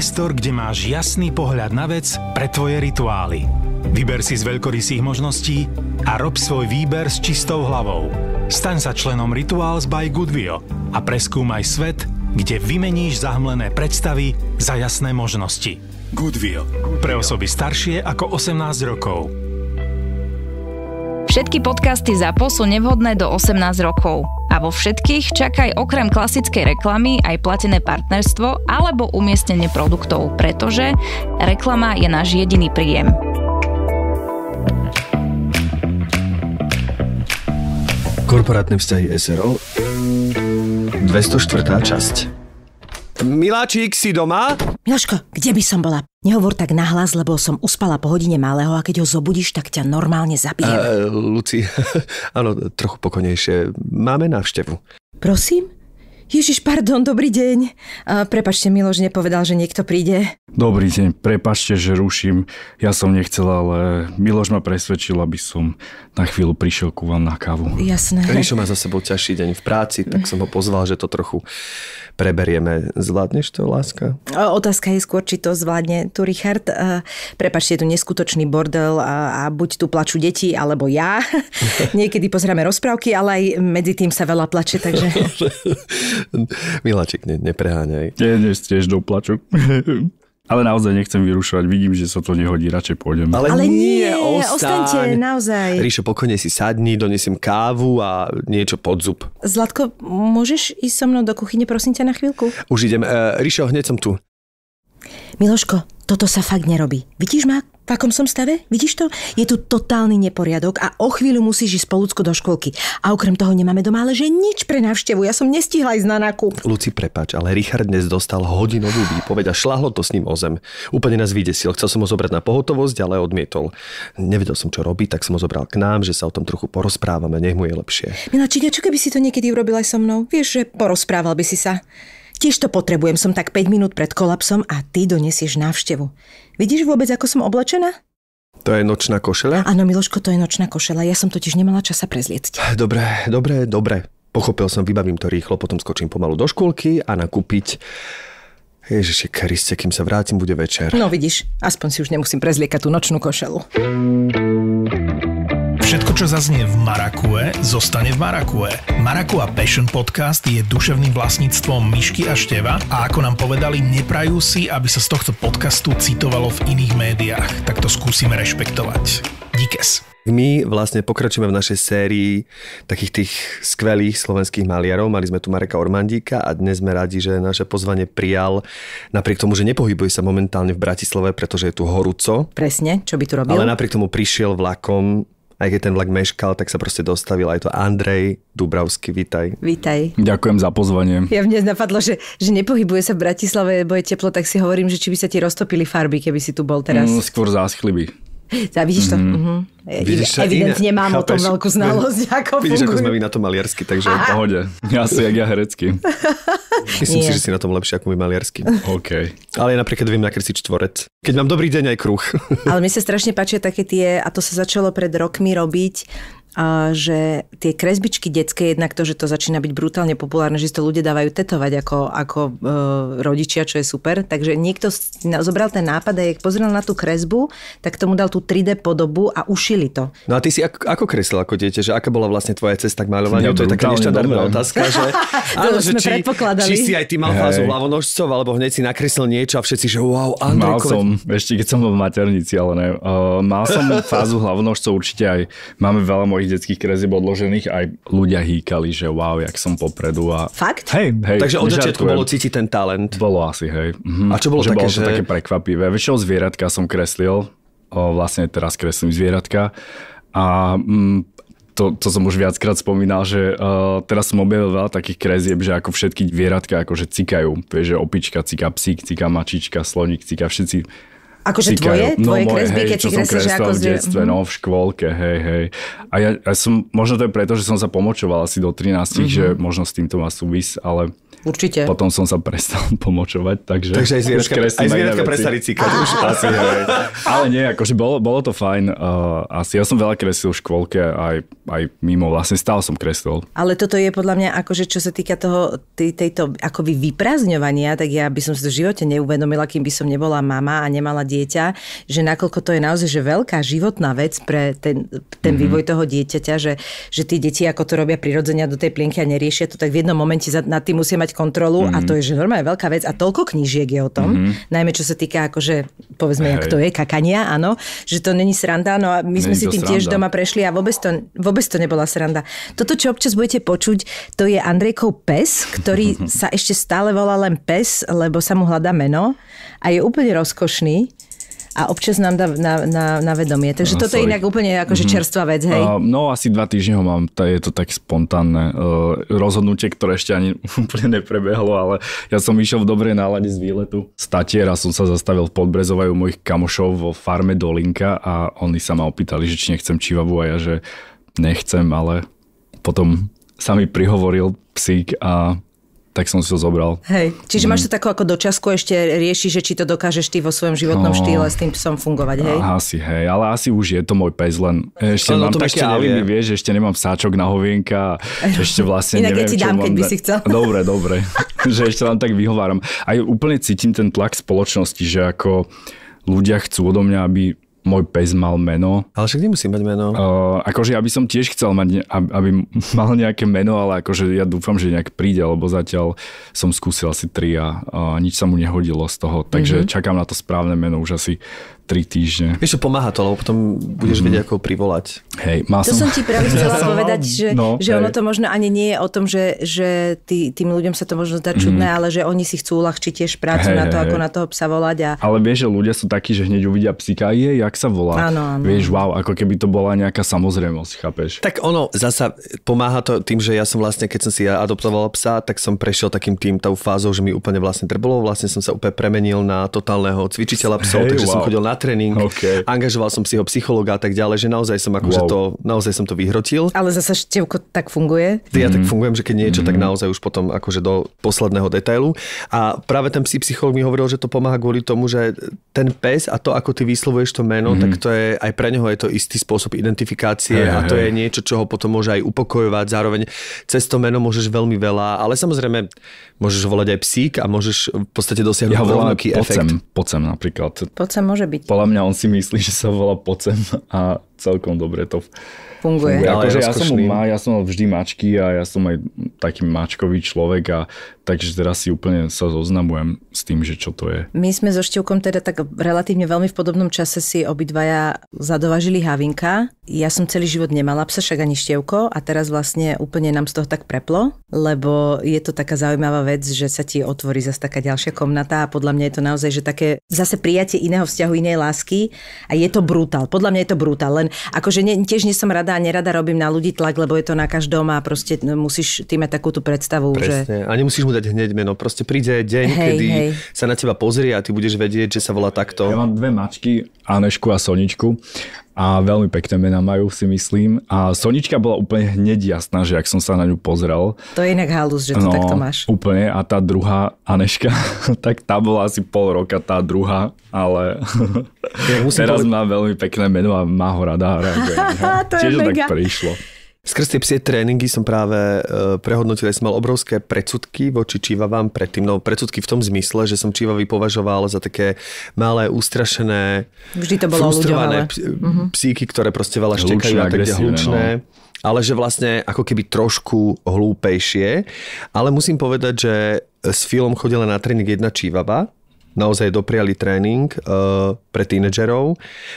priestor, kde máš jasný pohľad na vec pre tvoje rituály. Vyber si z veľkorysých možností a rob svoj výber s čistou hlavou. Staň sa členom Rituals by Goodwill a preskúmaj svet, kde vymeníš zahmlené predstavy za jasné možnosti. Goodwill. Pre osoby staršie ako 18 rokov. Všetky podcasty za sú nevhodné do 18 rokov. A vo všetkých čakaj okrem klasickej reklamy aj platené partnerstvo alebo umiestnenie produktov, pretože reklama je náš jediný príjem. Korporátne vzťahy SRO 204. časť Miláčik, si doma? Miláško, kde by som bola? Nehovor tak nahlas, lebo som uspala po hodine malého a keď ho zobudíš, tak ťa normálne zabijem. Uh, e, Luci, áno, trochu pokojnejšie. Máme návštevu. Prosím? Ježiš, pardon, dobrý deň. Uh, prepačte, Miloš nepovedal, že niekto príde. Dobrý deň, prepačte, že ruším. Ja som nechcel, ale Miloš ma presvedčil, aby som na chvíľu prišiel ku vám na kávu. Jasné. Rišo má za sebou ťažší deň v práci, tak som ho pozval, že to trochu preberieme. Zvládneš to, láska? Otázka je skôr, či to zvládne tu Richard. Uh, prepačte, je tu neskutočný bordel a, a buď tu plačú deti, alebo ja. Niekedy pozrieme rozprávky, ale aj medzi tým sa veľa plače, takže... Miláčik, ne, nepreháňaj. Nie, nie, tiež do plaču. Ale naozaj nechcem vyrušovať, vidím, že sa to nehodí, radšej pôjdem. Ale, Ale nie, ostaň. ostaňte, naozaj. Ríšo, pokojne si sadni, donesiem kávu a niečo pod zub. Zlatko, môžeš ísť so mnou do kuchyne, prosím ťa, na chvíľku? Už idem. E, Ríšo, hneď som tu. Miloško, toto sa fakt nerobí. Vidíš ma, v akom som stave? Vidíš to? Je tu totálny neporiadok a o chvíľu musíš ísť spolúcko do školky. A okrem toho nemáme doma ale že nič pre návštevu. Ja som nestihla ísť na nákup. Luci, prepač, ale Richard dnes dostal hodinovú výpoveď a šlahlo to s ním o zem. Úplne nás vydesil. Chcel som ho zobrať na pohotovosť, ale odmietol. Nevedel som, čo robiť, tak som ho zobral k nám, že sa o tom trochu porozprávame, nech mu je lepšie. Milačíňa, čo keby si to niekedy urobil aj so mnou? Vieš, že porozprával by si sa. Tiež to potrebujem, som tak 5 minút pred kolapsom a ty donesieš návštevu. Vidíš vôbec, ako som oblečená? To je nočná košela? Áno, Miloško, to je nočná košela. Ja som totiž nemala časa prezliecť. Dobre, dobre, dobre. Pochopil som, vybavím to rýchlo, potom skočím pomalu do škôlky a nakúpiť... Ježiši Kriste, kým sa vrátim, bude večer. No vidíš, aspoň si už nemusím prezliekať tú nočnú košelu. Všetko, čo zaznie v Marakue, zostane v Marakue. Marakua Passion Podcast je duševným vlastníctvom Myšky a Števa a ako nám povedali, neprajú si, aby sa z tohto podcastu citovalo v iných médiách. Tak to skúsime rešpektovať. Díkes. My vlastne pokračujeme v našej sérii takých tých skvelých slovenských maliarov. Mali sme tu Mareka Ormandíka a dnes sme radi, že naše pozvanie prijal napriek tomu, že nepohybuje sa momentálne v Bratislave, pretože je tu horúco. Presne, čo by tu robil. Ale napriek tomu prišiel vlakom aj keď ten vlak meškal, tak sa proste dostavil aj to Andrej Dubravský, vítaj. Vítaj. Ďakujem za pozvanie. Ja mne napadlo, že, že nepohybuje sa v Bratislave, bo je teplo, tak si hovorím, že či by sa ti roztopili farby, keby si tu bol teraz. Mm, skôr by. Ja, vidíš to? Mm-hmm. Vidíš to Evidentne iné. mám Chápeš? o tom veľkú znalosť, ako Vidíš, fungujú. ako sme my na to maliarsky, takže v pohode. Ja si, jak ja herecky. Myslím si, že si na tom lepšie ako my maliarsky. OK. Ale ja napríklad viem nakresliť štvorec. Keď mám dobrý deň aj kruh. Ale mi sa strašne páčia také tie, a to sa začalo pred rokmi robiť, že tie kresbičky detské, jednak to, že to začína byť brutálne populárne, že si to ľudia dávajú tetovať ako, ako e, rodičia, čo je super. Takže niekto zobral ten nápad a jak pozrel na tú kresbu, tak tomu dal tú 3D podobu a ušili to. No a ty si ako, ako kreslil ako dieťa, že aká bola vlastne tvoja cesta k maľovaniu? Ja, to je taká neštandardná otázka, že, áno, že či, či, si aj ty mal fázu hlavonožcov, alebo hneď si nakreslil niečo a všetci, že wow, Andrej. Mal som, ešte keď som bol v maternici, ale ne. Uh, mal som fázu hlavonožcov určite aj. Máme veľa mojich detských kresieb odložených aj ľudia hýkali, že wow, jak som popredu a... Fakt? Hej, hej. Takže od začiatku bolo cítiť ten talent. Bolo asi, hej. Mhm. A čo bolo že také, bolo že... také prekvapivé. Väčšinou zvieratka som kreslil, o, vlastne teraz kreslím zvieratka a mm, to, to som už viackrát spomínal, že uh, teraz som objavil veľa takých kresieb, že ako všetky zvieratka akože cikajú. Vieš, že opička cika psík, cika mačička, sloník cika, všetci Akože tvoje, no, tvoje moje, kresby, hej, keď som kreslíš ako v detstve, no, v mhm. škôlke, hej, hej. A ja, ja som, možno to je preto, že som sa pomočoval asi do 13, mm-hmm. že mhm. možno s týmto má súvis, ale Určite. Potom som sa prestal pomočovať, takže... Takže aj zvieratka, zvieratka prestali cíkať. Už asi, hej. Ale nie, akože bolo, bolo to fajn. Uh, asi ja som veľa kreslil v škôlke, aj, aj mimo vlastne stále som kreslil. Ale toto je podľa mňa, akože čo sa týka toho, tej, tejto akoby vyprázdňovania, tak ja by som si to v živote neuvedomila, kým by som nebola mama a nemala dieťa, že nakoľko to je naozaj že veľká životná vec pre ten, ten mm vývoj toho dieťaťa, že, že tí deti ako to robia prirodzenia do tej plienky a neriešia to, tak v jednom momente nad tým musia mať kontrolu mm-hmm. a mhm. to je že normálne veľká vec a toľko knížiek je o tom, mm-hmm. najmä čo sa týka akože povedzme, Hej. jak to je, kakania, áno, že to není sranda, no a my není sme si tým sranda. tiež doma prešli a vôbec to, vôbec to nebola sranda. Toto, čo občas budete počuť, to je Andrejkov pes, ktorý sa ešte stále volá len pes, lebo sa mu hľadá meno a je úplne rozkošný a občas nám dá na, na, na vedomie. Takže no, toto sorry. je inak úplne akože mm-hmm. čerstvá vec, hej? Uh, no asi dva týždne ho mám, to je to tak spontánne uh, rozhodnutie, ktoré ešte ani úplne neprebehlo, ale ja som išiel v dobrej nálade z výletu. Statier a som sa zastavil v Podbrezovaj u mojich kamošov vo farme Dolinka a oni sa ma opýtali, že či nechcem čivavu a ja, že nechcem, ale potom sa mi prihovoril psík a tak som si to zobral. Hej, čiže mm. máš to takú ako dočasku ešte rieši, že či to dokážeš ty vo svojom životnom no, štýle s tým psom fungovať, hej? Asi, hej, ale asi už je to môj pes, len ešte no, mám také alibi, alibi, vieš, ešte nemám sáčok na hovienka, ešte vlastne Inak neviem, ja ti dám, keď by si chcel. Dobre, dobre, že ešte vám tak vyhováram. Aj úplne cítim ten tlak spoločnosti, že ako ľudia chcú odo mňa, aby môj pes mal meno. Ale však nemusí mať meno. Uh, akože ja by som tiež chcel mať, aby mal nejaké meno, ale akože ja dúfam, že nejak príde, lebo zatiaľ som skúsil asi tri a uh, nič sa mu nehodilo z toho. Takže mm-hmm. čakám na to správne meno už asi tri týždne. Vieš, pomáha to, lebo potom budeš mm. vedieť, ako privolať. Hej, má to som... som ti práve chcela povedať, že, no, že ono to možno ani nie je o tom, že, že tý, tým ľuďom sa to možno zdá čudné, mm. ale že oni si chcú uľahčiť tiež prácu hey, na to, hey, ako hey. na toho psa volať. A... Ale vieš, že ľudia sú takí, že hneď uvidia psika je, jak sa volá. Áno, áno. Vieš, wow, ako keby to bola nejaká samozrejmosť, chápeš? Tak ono, zasa pomáha to tým, že ja som vlastne, keď som si ja adoptoval psa, tak som prešiel takým tým tou fázou, že mi úplne vlastne trbolo, vlastne som sa úplne premenil na totálneho cvičiteľa psov, hey, takže wow. som chodil na tréning, okay. angažoval som si ho psychologa a tak ďalej, že naozaj som akože wow. to, naozaj som to vyhrotil. Ale zase števko tak funguje? Ja mm. tak mhm. fungujem, že keď niečo, mm. tak mhm. naozaj už potom akože do posledného detailu. A práve ten psí psycholog mi hovoril, že to pomáha kvôli tomu, že ten pes a to, ako ty vyslovuješ to meno, mm. tak to je aj pre neho je to istý spôsob identifikácie hey, a to je niečo, čo ho potom môže aj upokojovať. Zároveň cez to meno môžeš veľmi veľa, ale samozrejme Môžeš volať aj psík a môžeš v podstate dosiahnuť ja rovnaký pocem, efekt. Pocem napríklad. Pocem môže byť. Podľa mňa on si myslí, že sa volá pocem a celkom dobre to funguje. funguje. No, akože ja, ja som má, ja som mal vždy mačky a ja som aj taký mačkový človek a takže teraz si úplne sa zoznamujem s tým, že čo to je. My sme so Števkom teda tak relatívne veľmi v podobnom čase si obidvaja zadovažili Havinka. Ja som celý život nemala psa, však ani Števko a teraz vlastne úplne nám z toho tak preplo, lebo je to taká zaujímavá vec, že sa ti otvorí zase taká ďalšia komnata a podľa mňa je to naozaj, že také zase prijatie iného vzťahu, inej lásky a je to brutál. Podľa mňa je to brutál, len akože ne, tiež nie som rada a nerada robím na ľudí tlak, lebo je to na každom a proste no, musíš ty mať takú tú predstavu. Presne. Že... A nemusíš mu dať hneď meno. Proste príde deň, hej, kedy hej. sa na teba pozrie a ty budeš vedieť, že sa volá takto. Ja mám dve mačky, Anešku a Soničku a veľmi pekné mená majú, si myslím. A Sonička bola úplne hneď jasná, že ak som sa na ňu pozrel. To je inak halus, že to no, takto máš. Úplne. A tá druhá Aneška, tak tá bola asi pol roka tá druhá, ale ja, teraz má veľmi pekné meno a má ho rada. rada to Tiež mega. tak prišlo. Skrz tie psie tréningy som práve eh, prehodnotil, že som mal obrovské predsudky voči čivavám predtým. No predsudky v tom zmysle, že som čivavy považoval za také malé, ústrašené, Vždy to bolo frustrované ľuďové. Mhm. psíky, ktoré proste veľa štekajú a tak hlučné. No ale že vlastne ako keby trošku hlúpejšie. Ale musím povedať, že s Filom chodila na tréning jedna čívava naozaj dopriali tréning e, pre tínedžerov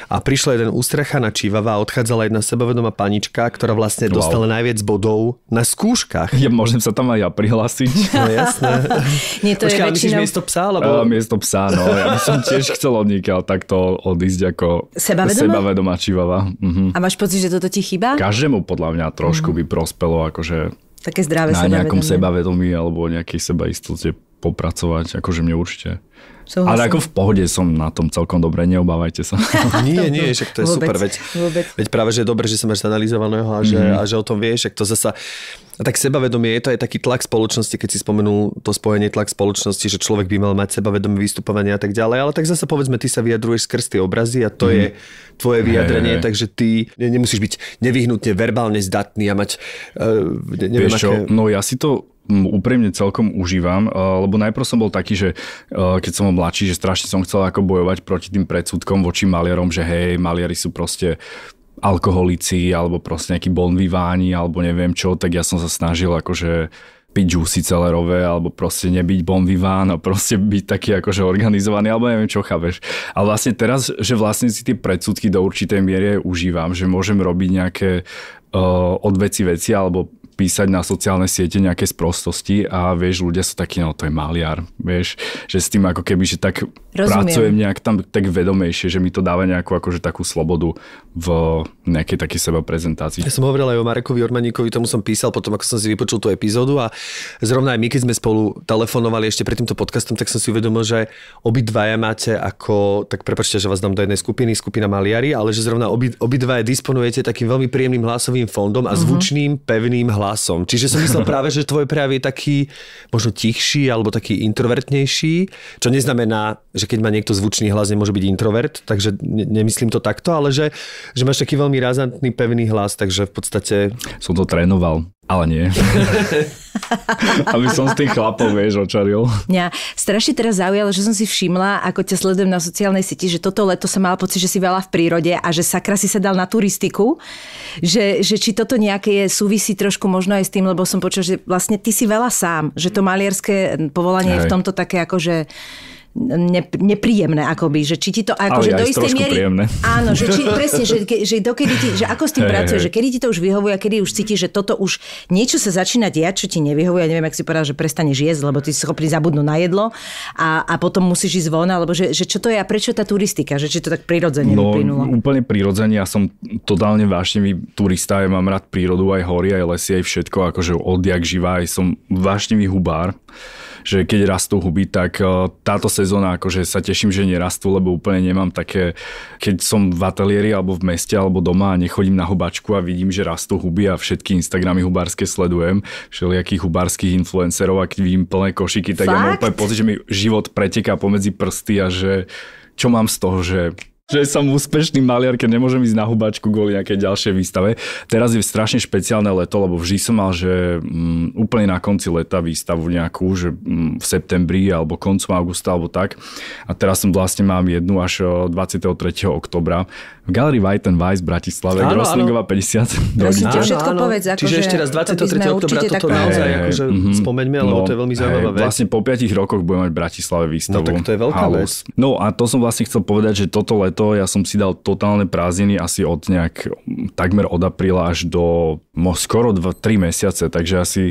a prišla jeden na čivava a odchádzala jedna sebavedomá panička, ktorá vlastne wow. dostala najviac bodov na skúškach. Ja môžem sa tam aj ja prihlásiť. No jasné. Nie, to Počkej, je väčšinou... miesto psa? Alebo... Uh, miesto psa, no. Ja by som tiež chcel nikiaľ takto odísť ako sebavedomá, sebavedomá čivava. Uh-huh. A máš pocit, že toto ti chýba? Každému podľa mňa trošku uh-huh. by prospelo akože také zdravé na nejakom sebavedomí alebo nejakej sebaistote popracovať, akože mne určite. Súhlasím. Ale ako v pohode som na tom celkom dobre, neobávajte sa. nie, nie, však to je vôbec, super, veď, vôbec. veď práve, že je dobré, že som máš analyzovaného a mm-hmm. a že o tom vieš, tak to zasa a tak sebavedomie, je to aj taký tlak spoločnosti, keď si spomenul to spojenie tlak spoločnosti, že človek by mal mať sebavedomie vystupovanie a tak ďalej, ale tak zase povedzme, ty sa vyjadruješ skrz tie obrazy a to mm. je tvoje vyjadrenie, hey, takže ty nemusíš byť nevyhnutne verbálne zdatný a mať... Uh, neviem, vieš aké... no ja si to úprimne celkom užívam, lebo najprv som bol taký, že keď som bol mladší, že strašne som chcel ako bojovať proti tým predsudkom voči maliarom, že hej, maliari sú proste alkoholici alebo proste nejakí bonviváni alebo neviem čo, tak ja som sa snažil akože piť juicy celerové, alebo proste nebyť bonviván a proste byť taký akože organizovaný, alebo neviem čo chápeš. A vlastne teraz, že vlastne si tie predsudky do určitej miery užívam, že môžem robiť nejaké uh, odveci veci, alebo písať na sociálne siete nejaké sprostosti a vieš, ľudia sú takí, no to je maliar, vieš, že s tým ako keby, že tak Rozumiem. pracujem nejak tam tak vedomejšie, že mi to dáva nejakú akože takú slobodu v nejakej takej seba prezentácii. Ja som hovoril aj o Marekovi Ormaníkovi, tomu som písal potom, ako som si vypočul tú epizódu a zrovna aj my, keď sme spolu telefonovali ešte pred týmto podcastom, tak som si uvedomil, že obidvaja máte ako, tak prepačte, že vás dám do jednej skupiny, skupina maliari, ale že zrovna obi, obidvaja disponujete takým veľmi príjemným hlasovým fondom a mhm. zvučným, pevným hlasom hlasom. Čiže som myslel práve, že tvoj prejav je taký možno tichší alebo taký introvertnejší, čo neznamená, že keď má niekto zvučný hlas, nemôže byť introvert, takže ne- nemyslím to takto, ale že, že máš taký veľmi razantný, pevný hlas, takže v podstate... Som to trénoval. Ale nie. Aby som s tým chlapom, vieš, očaril. Mňa strašne teraz zaujalo, že som si všimla, ako ťa sledujem na sociálnej sieti, že toto leto som mala pocit, že si veľa v prírode a že sakra si sa dal na turistiku. Že, že či toto nejaké je, súvisí trošku možno aj s tým, lebo som počul, že vlastne ty si veľa sám. Že to malierské povolanie Hej. je v tomto také ako, že ne, nepríjemné akoby, že či ti to ako, Ale že do istej miery... Príjemné. Áno, že či, presne, že, že, dokedy ti, že ako s tým hey, pracuješ, hey. že kedy ti to už vyhovuje a kedy už cítiš, že toto už niečo sa začína diať, čo ti nevyhovuje, neviem, ak si povedal, že prestaneš jesť, lebo ty si schopný zabudnúť na jedlo a, a potom musíš ísť von, alebo že, že čo to je a prečo tá turistika, že či to tak prirodzene no, vyplynulo. úplne prirodzene, ja som totálne vášnivý turista, ja mám rád prírodu, aj hory, aj lesy, aj všetko, akože odjak živá, aj som vášnivý hubár že keď rastú huby, tak e, táto sezóna akože sa teším, že nerastú, lebo úplne nemám také, keď som v ateliéri alebo v meste alebo doma a nechodím na hubačku a vidím, že rastú huby a všetky Instagramy hubárske sledujem, všelijakých hubárskych influencerov a keď vidím plné košiky, tak Fakt? ja mám úplne pocit, že mi život preteká pomedzi prsty a že čo mám z toho, že že som úspešný maliar, keď nemôžem ísť na hubačku kvôli nejakej ďalšej výstave. Teraz je strašne špeciálne leto, lebo vždy som mal, že m, mm, úplne na konci leta výstavu nejakú, že m, mm, v septembri alebo koncu augusta alebo tak. A teraz som vlastne mám jednu až 23. oktobra v Galerii White and Vice v Bratislave, áno, áno. 50. Prosím ťa, všetko áno. povedz. Ako Čiže že, ešte raz, 23. To oktobra toto naozaj hey, akože mm-hmm, spomeňme, lebo no, to je veľmi zaujímavá hey, vec. Vlastne po 5 rokoch budem mať v Bratislave výstavu. No tak to je veľká vec. No a to som vlastne chcel povedať, že toto leto leto ja som si dal totálne prázdniny asi od nejak takmer od apríla až do mo, skoro 2, 3 mesiace, takže asi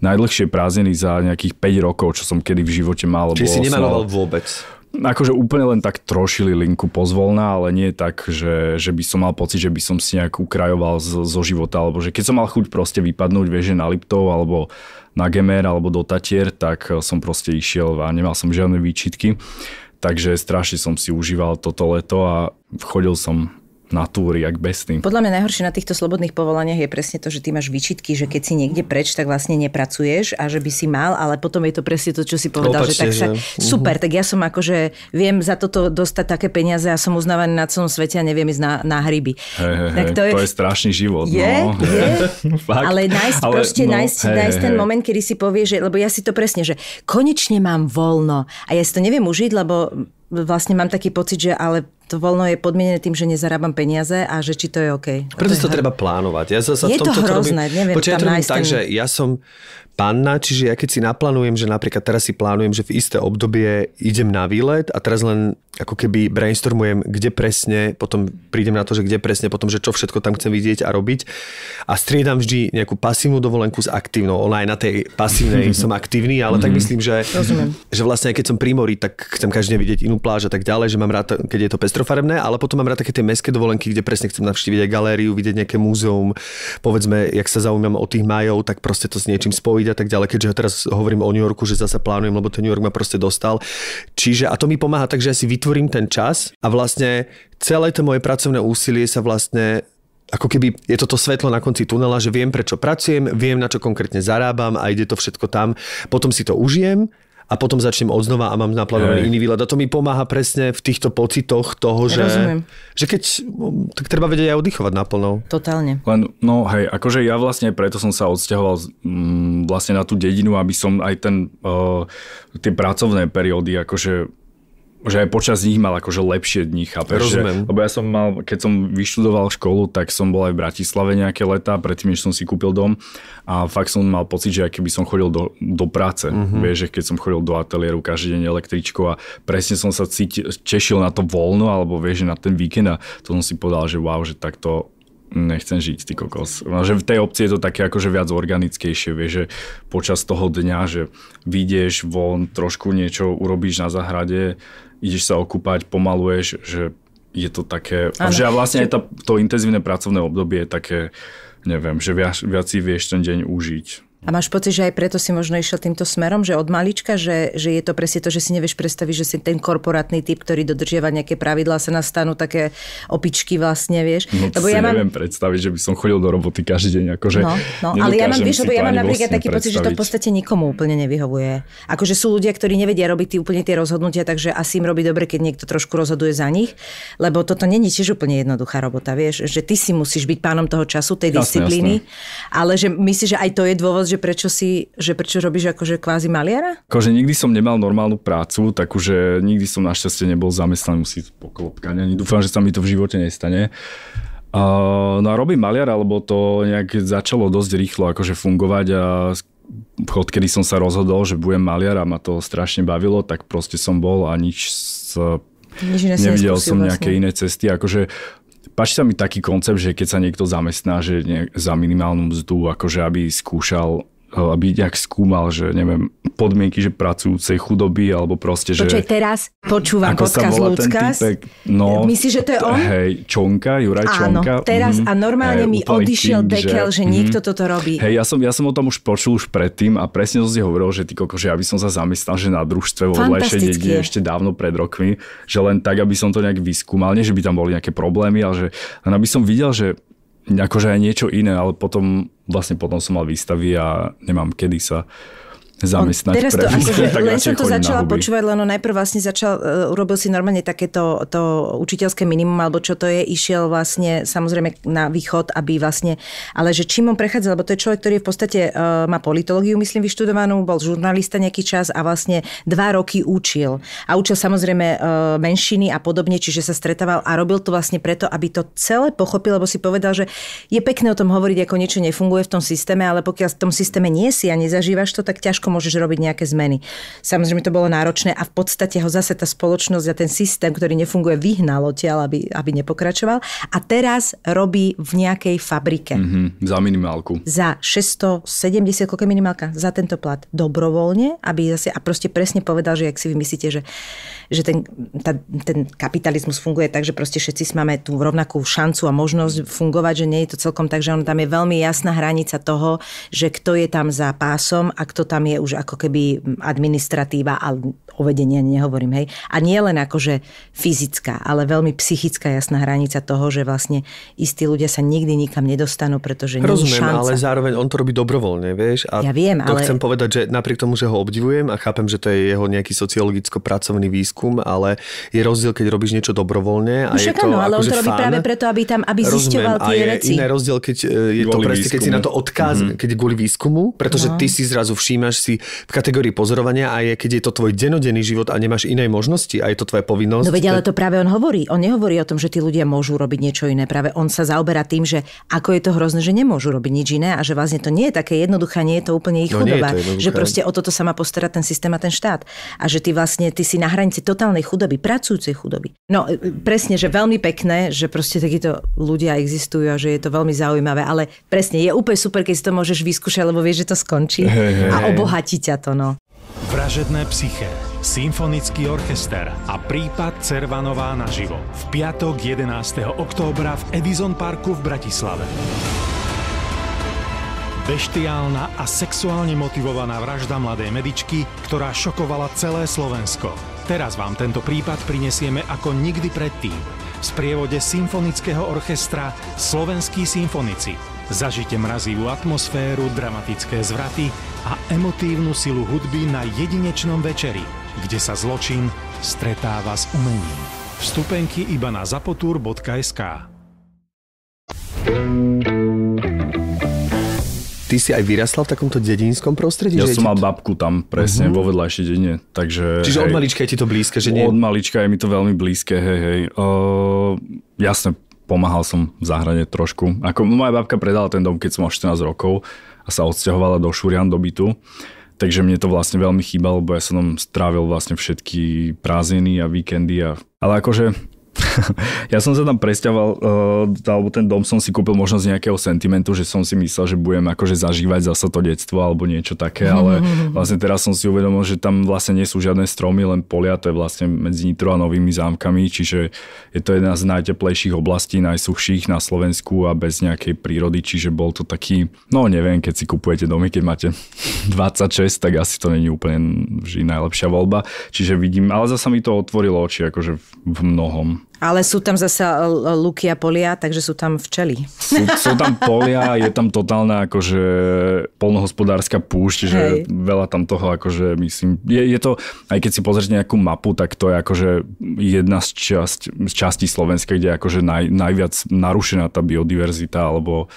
najdlhšie prázdniny za nejakých 5 rokov, čo som kedy v živote mal. Čiže si nemanoval vôbec? akože úplne len tak trošili linku pozvolná, ale nie tak, že, že by som mal pocit, že by som si nejak ukrajoval z, zo života, alebo že keď som mal chuť proste vypadnúť, vieš, že na Liptov, alebo na Gemer, alebo do Tatier, tak som proste išiel a nemal som žiadne výčitky. Takže strašne som si užíval toto leto a chodil som natúry, bez tým. Podľa mňa najhoršie na týchto slobodných povolaniach je presne to, že ty máš výčitky, že keď si niekde preč, tak vlastne nepracuješ a že by si mal, ale potom je to presne to, čo si povedal, Opačne, že tak sa, že... Mhm. super, tak ja som akože viem za toto dostať také peniaze a ja som uznávaný na celom svete a neviem ísť na, na hryby. Hey, hey, to, je... to je strašný život. Je, no. je. ale nájsť, ale, proste, no, nájsť, hey, nájsť hey, ten hey. moment, kedy si povie, že, lebo ja si to presne, že konečne mám voľno a ja si to neviem užiť, lebo vlastne mám taký pocit, že ale to voľno je podmienené tým, že nezarábam peniaze a že či to je OK. Preto to, to treba plánovať. Ja sa, sa je v tomto to hrozné, to neviem. Počuť, tam ja tak, ten... že ja som panna, čiže ja keď si naplánujem, že napríklad teraz si plánujem, že v isté obdobie idem na výlet a teraz len ako keby brainstormujem, kde presne, potom prídem na to, že kde presne, potom, že čo všetko tam chcem vidieť a robiť a striedam vždy nejakú pasívnu dovolenku s aktívnou. Ona aj na tej pasívnej som aktívny, ale tak mhm. myslím, že, Rozumiem. že vlastne keď som pri mori, tak chcem každý vidieť inú pláž a tak ďalej, že mám rád, keď je to pestrofarebné, ale potom mám rád také tie mestské dovolenky, kde presne chcem navštíviť aj galériu, vidieť nejaké múzeum, povedzme, jak sa zaujímam o tých majov, tak proste to s niečím spojiť a tak ďalej, keďže teraz hovorím o New Yorku, že zase plánujem, lebo ten New York ma proste dostal. Čiže a to mi pomáha tak, že ja si vytvorím ten čas a vlastne celé to moje pracovné úsilie sa vlastne ako keby je toto svetlo na konci tunela, že viem, prečo pracujem, viem, na čo konkrétne zarábam a ide to všetko tam. Potom si to užijem a potom začnem odznova a mám naplánovaný iný výlet. A to mi pomáha presne v týchto pocitoch toho, že, Rozumiem. že keď, tak treba vedieť aj oddychovať naplno. Totálne. Len, no hej, akože ja vlastne preto som sa odsťahoval mm, vlastne na tú dedinu, aby som aj ten, uh, tie pracovné periódy akože že aj počas nich mal akože lepšie dní, chápeš? Rozumiem. Že, lebo ja som mal, keď som vyštudoval školu, tak som bol aj v Bratislave nejaké letá, predtým, než som si kúpil dom a fakt som mal pocit, že keby som chodil do, do práce, mm-hmm. vieš, že keď som chodil do ateliéru každý deň električko a presne som sa cítil, češil na to voľno, alebo vieš, že na ten víkend a to som si povedal, že wow, že takto nechcem žiť, ty kokos. No, že v tej obci je to také akože viac organickejšie, vieš, že počas toho dňa, že vyjdeš von, trošku niečo urobíš na zahrade, ideš sa okúpať, pomaluješ, že je to také... Ano. Že vlastne aj to, to intenzívne pracovné obdobie je také, neviem, že viac, viac si vieš ten deň užiť. A máš pocit, že aj preto si možno išiel týmto smerom, že od malička, že, že je to presne to, že si nevieš predstaviť, že si ten korporátny typ, ktorý dodržiava nejaké pravidlá, sa nastanú také opičky vlastne, vieš. No, lebo ja si mám... neviem predstaviť, že by som chodil do roboty každý deň, akože No, no ale ja mám, vieš, lebo ja mám napríklad vlastne taký pocit, že to v podstate nikomu úplne nevyhovuje. Akože sú ľudia, ktorí nevedia robiť tí, úplne tie rozhodnutia, takže asi im robí dobre, keď niekto trošku rozhoduje za nich, lebo toto není tiež úplne jednoduchá robota, vieš, že ty si musíš byť pánom toho času, tej jasne, disciplíny, jasne. ale že myslím, že aj to je dôvod, že prečo si, že prečo robíš akože kvázi maliara? Akože nikdy som nemal normálnu prácu, tak že nikdy som našťastie nebol zamestnaný, musí poklopkať. Ani dúfam, že sa mi to v živote nestane. Uh, no a robím maliara, lebo to nejak začalo dosť rýchlo akože fungovať a chod, kedy som sa rozhodol, že budem maliar a ma to strašne bavilo, tak proste som bol a nič s, nevidel som vlastne. nejaké iné cesty. Akože Páči sa mi taký koncept, že keď sa niekto zamestná, že ne, za minimálnu mzdu, akože aby skúšal Eh, aby nejak skúmal, že neviem, podmienky, že pracujúcej chudoby, alebo proste, že... Počkej, teraz počúvam ako podcast sa volá ten no, Myslíš, že to je on? Hej, Čonka, Juraj Áno, Čonka. teraz mm, a normálne hej, mi odišiel tým, dekel, že, že niekto mm, toto robí. Hej, ja som, ja som o tom už počul už predtým a presne som si hovoril, že ty koko, že ja by som sa zamestnal, že na družstve vo vlejšej dedine ešte dávno pred rokmi, že len tak, aby som to nejak vyskúmal, nie že by tam boli nejaké problémy, ale že len aby som videl, že akože aj niečo iné, ale potom vlastne potom som mal výstavy a nemám kedy sa zamestnať. On, teraz to, akože, len som to začala počúvať, len najprv vlastne začal, urobil e, si normálne takéto to učiteľské minimum, alebo čo to je, išiel vlastne samozrejme na východ, aby vlastne, ale že čím on prechádza, lebo to je človek, ktorý v podstate uh, má politológiu, myslím, vyštudovanú, bol žurnalista nejaký čas a vlastne dva roky učil. A učil samozrejme uh, menšiny a podobne, čiže sa stretával a robil to vlastne preto, aby to celé pochopil, lebo si povedal, že je pekné o tom hovoriť, ako niečo nefunguje v tom systéme, ale pokiaľ v tom systéme nie si a nezažívaš to, tak ťažko všetko môžeš robiť nejaké zmeny. Samozrejme to bolo náročné a v podstate ho zase tá spoločnosť a ten systém, ktorý nefunguje, vyhnal odtiaľ, aby, aby nepokračoval. A teraz robí v nejakej fabrike. Mm-hmm, za minimálku. Za 670, koľko je minimálka? Za tento plat. Dobrovoľne, aby zase, a proste presne povedal, že ak si vymyslíte, že, že ten, tá, ten kapitalizmus funguje tak, že proste všetci máme tú rovnakú šancu a možnosť fungovať, že nie je to celkom tak, že on tam je veľmi jasná hranica toho, že kto je tam za pásom a kto tam je už ako keby administratíva, ale o vedení nehovorím, hej. A nie len akože fyzická, ale veľmi psychická jasná hranica toho, že vlastne istí ľudia sa nikdy nikam nedostanú, pretože Rozumiem, nie je šanca. ale zároveň on to robí dobrovoľne, vieš. A ja viem, to ale... chcem povedať, že napriek tomu, že ho obdivujem a chápem, že to je jeho nejaký sociologicko-pracovný výskum, ale je rozdiel, keď robíš niečo dobrovoľne a no, je to áno, ale on akože to robí fán. práve preto, aby tam, aby Rozumiem, zisťoval tie a je veci. iné rozdiel, keď e, je kvôli to presne, keď si na to odkáz, mm-hmm. keď je kvôli výskumu, pretože no. ty si zrazu všímaš si si v kategórii pozorovania a je, keď je to tvoj denodenný život a nemáš inej možnosti a je to tvoja povinnosť. No veď, ale to práve on hovorí. On nehovorí o tom, že tí ľudia môžu robiť niečo iné. Práve on sa zaoberá tým, že ako je to hrozné, že nemôžu robiť nič iné a že vlastne to nie je také jednoduché, nie je to úplne ich no, chudoba. Že proste o toto sa má postarať ten systém a ten štát. A že ty vlastne ty si na hranici totálnej chudoby, pracujúcej chudoby. No e, presne, že veľmi pekné, že proste takíto ľudia existujú a že je to veľmi zaujímavé, ale presne je úplne super, keď si to môžeš vyskúšať, lebo vieš, že to skončí. Hey, hey, a oboha obohatí ťa to, no. Vražedné psyché, symfonický orchester a prípad Cervanová naživo. V piatok 11. októbra v Edison Parku v Bratislave. Beštiálna a sexuálne motivovaná vražda mladej medičky, ktorá šokovala celé Slovensko. Teraz vám tento prípad prinesieme ako nikdy predtým v sprievode Symfonického orchestra Slovenskí symfonici. Zažite mrazivú atmosféru, dramatické zvraty a emotívnu silu hudby na jedinečnom večeri, kde sa zločin stretáva s umením. Vstupenky iba na zapotur.sk thank you Ty si aj vyrastal v takomto dedinskom prostredí? Ja som mal to... babku tam presne, uh-huh. vo vedľajšej dedine. Takže, Čiže hej, od malička je ti to blízke? Že nie... Od malička je mi to veľmi blízke, hej, hej. Uh, jasne, pomáhal som v záhrade trošku. Ako, no, moja babka predala ten dom, keď som mal 14 rokov a sa odsťahovala do Šurian, do bytu. Takže mne to vlastne veľmi chýbalo, lebo ja som tam strávil vlastne všetky prázdniny a víkendy. A... Ale akože ja som sa tam presťahoval, uh, alebo ten dom som si kúpil možno z nejakého sentimentu, že som si myslel, že budem akože zažívať zasa to detstvo alebo niečo také, ale vlastne teraz som si uvedomil, že tam vlastne nie sú žiadne stromy, len polia, to je vlastne medzi Nitro a Novými zámkami, čiže je to jedna z najteplejších oblastí, najsuchších na Slovensku a bez nejakej prírody, čiže bol to taký, no neviem, keď si kupujete domy, keď máte 26, tak asi to není úplne najlepšia voľba, čiže vidím, ale zasa mi to otvorilo oči akože v mnohom. Ale sú tam zase e, luky a polia, takže sú tam včely. Sú, sú tam polia, je tam totálna akože polnohospodárska púšť, Hej. že veľa tam toho akože myslím. Je, je to, aj keď si pozrieš nejakú mapu, tak to je akože jedna z, časť, z častí Slovenska, kde je akože naj, najviac narušená tá biodiverzita, alebo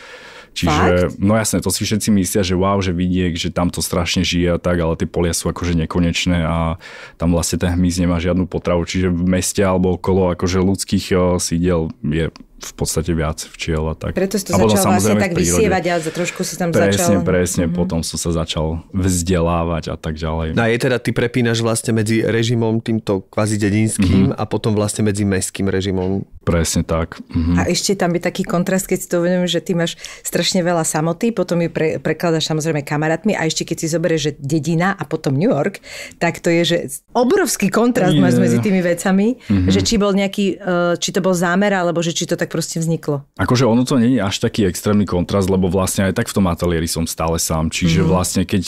Čiže, Fakt? no jasné, to si všetci myslia, že wow, že vidiek, že tam to strašne žije a tak, ale tie polia sú akože nekonečné a tam vlastne ten hmyz nemá žiadnu potravu. Čiže v meste alebo okolo akože ľudských eh, sídel je v podstate viac včiel a tak. Preto si to a začal vlastne tak vysievať a trošku si tam presne, začal. Presne, presne, mm-hmm. potom som sa začal vzdelávať a tak ďalej. No a je teda, ty prepínaš vlastne medzi režimom týmto kvázi dedinským mm-hmm. a potom vlastne medzi mestským režimom. Presne tak. Mm-hmm. A ešte tam je taký kontrast, keď si to uvedomím, že ty máš strašne veľa samoty, potom ju pre, prekladáš samozrejme kamarátmi a ešte keď si zoberieš, že dedina a potom New York, tak to je, že obrovský kontrast yeah. máš medzi tými vecami, mm-hmm. že či bol nejaký, e, či to bol zámer, alebo že či to tak proste vzniklo. Akože ono to nie je až taký extrémny kontrast, lebo vlastne aj tak v tom ateliéri som stále sám. Čiže mm-hmm. vlastne keď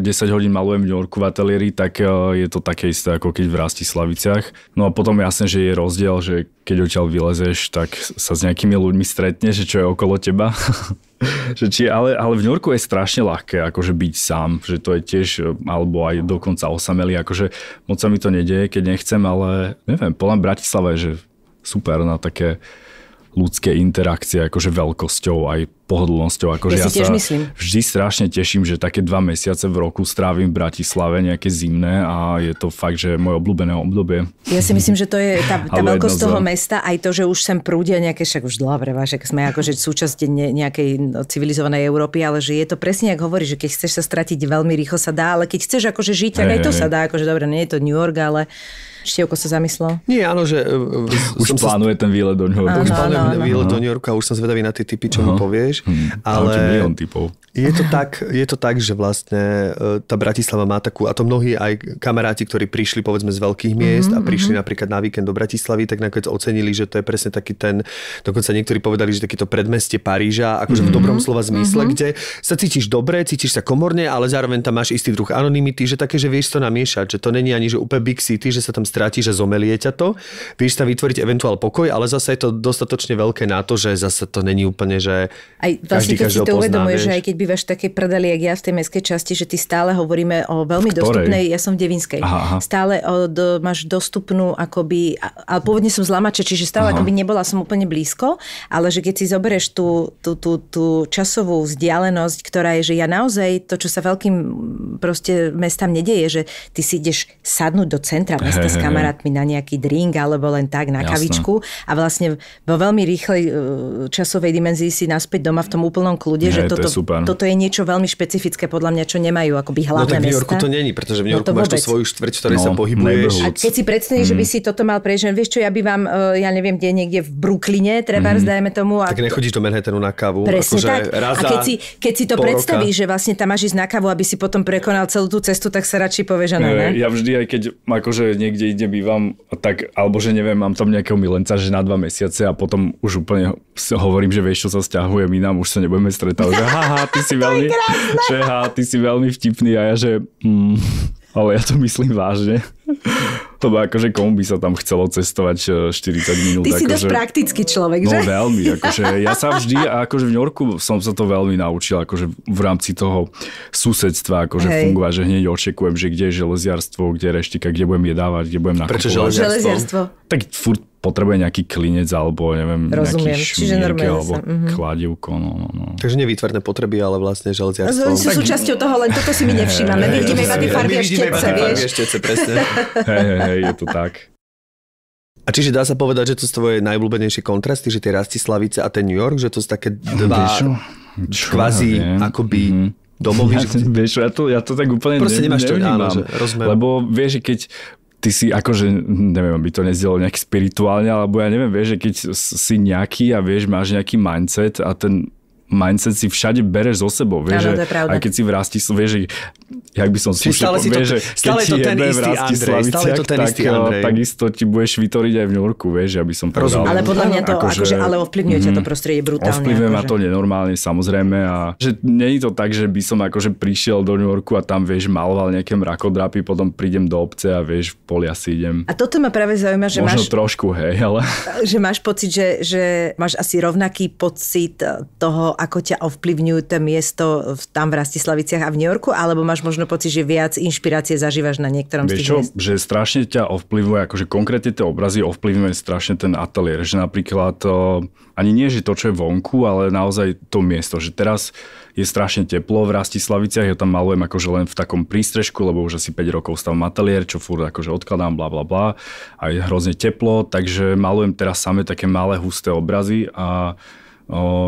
10 e, hodín malujem v New Yorku v ateliéri, tak e, je to také isté ako keď v Rastislaviciach. No a potom jasne, že je rozdiel, že keď odtiaľ vylezeš, tak sa s nejakými ľuďmi stretneš, čo je okolo teba. že či, ale, ale v New Yorku je strašne ľahké akože byť sám, že to je tiež, e, alebo aj dokonca osamelý, akože moc sa mi to nedieje, keď nechcem, ale neviem, podľa Bratislava je, že super na také ľudské interakcie akože veľkosťou aj pohodlnosťou. Akože ja, ja si tiež sa myslím. vždy strašne teším, že také dva mesiace v roku strávim v Bratislave nejaké zimné a je to fakt, že moje obľúbené obdobie. Ja si myslím, že to je tá, tá veľkosť toho za... mesta, aj to, že už sem prúdia nejaké, však už dobre, že sme akože súčasť nejakej no, civilizovanej Európy, ale že je to presne, ako hovorí, že keď chceš sa stratiť veľmi rýchlo sa dá, ale keď chceš akože žiť, tak aj to sa dá, akože dobre, nie je to New York, ale Štievko sa zamyslel. Nie, áno, že... Uh, už plánuje sa... ten výlet do New Yorku. Už plánuje ten výlet do New Yorku a už som zvedavý na tie typy, čo mu povieš. Hm. Ale typov. Je to, tak, je to tak, že vlastne e, tá Bratislava má takú, a to mnohí aj kamaráti, ktorí prišli povedzme z veľkých mhm, miest mm-hmm, a prišli mm-hmm. napríklad na víkend do Bratislavy, tak nakoniec ocenili, že to je presne taký ten, dokonca niektorí povedali, že takýto predmestie Paríža, akože mm-hmm. v mhm. dobrom slova zmysle, mm-hmm. kde sa cítiš dobre, cítiš sa komorne, ale zároveň tam máš istý druh anonymity, že také, že vieš to namiešať, že to není ani že úplne big city, že sa tam stráti, že zomelie ťa to. Vieš tam vytvoriť eventuál pokoj, ale zase je to dostatočne veľké na to, že zase to není úplne, že Aj vlastne, každý keď si to uvedomuje, že aj keď bývaš také predali, jak ja v tej mestskej časti, že ty stále hovoríme o veľmi Ktorej? dostupnej, ja som v Devinskej, aha, aha. stále o, do, máš dostupnú, akoby, ale pôvodne som z Lamače, čiže stále aha. akoby nebola som úplne blízko, ale že keď si zoberieš tú, tú, tú, tú časovú vzdialenosť, ktorá je, že ja naozaj to, čo sa veľkým proste mestám nedieje, že ty si ideš sadnúť do centra mesta hey, kamarátmi na nejaký drink alebo len tak na Jasné. kavičku a vlastne vo veľmi rýchlej e, časovej dimenzii si naspäť doma v tom úplnom kľude, že toto, to je toto je niečo veľmi špecifické podľa mňa, čo nemajú akoby no hlavné No tak v New Yorku mesta. to není, pretože v New no Yorku no, máš tú svoju štvrť, v ktorej no, sa pohybuješ. A keď si predstavíš, mm. že by mhm. si toto mal prežiť, vieš čo, ja by vám, e, ja neviem, kde niekde v Brooklyne, treba mm. zdajme tomu. A... Tak nechodíš do Manhattanu na kávu. Presne akože tak. Raz a keď si, keď si to predstavíš, že vlastne tam máš ísť na kávu, aby si potom prekonal celú tú cestu, tak sa radšej povieš, že no, e, ne? Ja vždy, aj keď akože niekde kde bývam, tak, alebo že neviem, mám tam nejakého milenca, že na dva mesiace a potom už úplne hovorím, že vieš čo sa stiahujem inám, už sa nebudeme stretávať. Že haha, ty si veľmi, že, ha, ty si veľmi vtipný a ja, že... Mm, ale ja to myslím vážne. To by akože komu by sa tam chcelo cestovať 40 eh, minút. Ty akože, si dosť akože- praktický človek, no, že? No veľmi, akože ja sa vždy, akože v Yorku som sa to veľmi naučil, akože v rámci toho susedstva, akože Hej. fungovať, že hneď očekujem, že kde je železiarstvo, kde je reštika, kde budem jedávať, kde budem nakupovať. Prečo železiarstvo? železiarstvo? Tak furt potrebuje nejaký klinec alebo neviem, Rozumiem. nejaký Čiže šmírke alebo sa. Mhm. kladivko. No, no, no. Takže nevýtvarné potreby, ale vlastne železiarstvo. Oni sú tak... súčasťou toho, len toto si my nevšimáme. my vidíme iba tie farby a štetce, vieš. Štetce, presne. hej, hej, hej, je to tak. A čiže dá sa povedať, že to sú tvoje najblúbenejšie kontrasty, že tie Rastislavice a ten New York, že to sú také dva čo? Čo kvázi ja akoby mm-hmm domovy. Ja, vieš, ja, to, ja to tak úplne Proste ne, nemáš to, nevnímam, áno, že rozmer. Lebo vieš, keď ty si akože, hm, neviem, aby to nezdielo nejak spirituálne, alebo ja neviem, vieš, že keď si nejaký a vieš, máš nejaký mindset a ten mindset si všade bereš so sebou, vieš, ja, že, aj keď si vrastíš, vieš, že jak by som si stále to, že stále to ten istý e, Andrej, stále to ten istý Andrej. Tak, takisto ti budeš vytoriť aj v New Yorku, vieš, aby som povedal. Rozumiem. Ale podľa mňa to, akože, akože ale ovplyvňuje mm, to mhm. prostredie brutálne. Ovplyvňuje akože. ma to nenormálne, samozrejme. A že není to tak, že by som akože prišiel do New Yorku a tam, vieš, maloval nejaké mrakodrapy, potom prídem do obce a vieš, v polia si idem. A toto ma práve zaujíma, že Možno máš... trošku, hej, ale... Že máš pocit, že, že máš asi rovnaký pocit toho, ako ťa ovplyvňujú to miesto tam v Rastislaviciach a v New Yorku, alebo máš máš možno pocit, že viac inšpirácie zažívaš na niektorom Vieš z tých čo, miest? že strašne ťa ovplyvuje. akože konkrétne tie obrazy ovplyvňuje strašne ten ateliér, že napríklad eh, ani nie, že to, čo je vonku, ale naozaj to miesto, že teraz je strašne teplo v Rastislaviciach, ja tam malujem akože len v takom prístrežku, lebo už asi 5 rokov stavím ateliér, čo furt akože odkladám, bla bla bla a je hrozne teplo, takže malujem teraz samé také malé husté obrazy a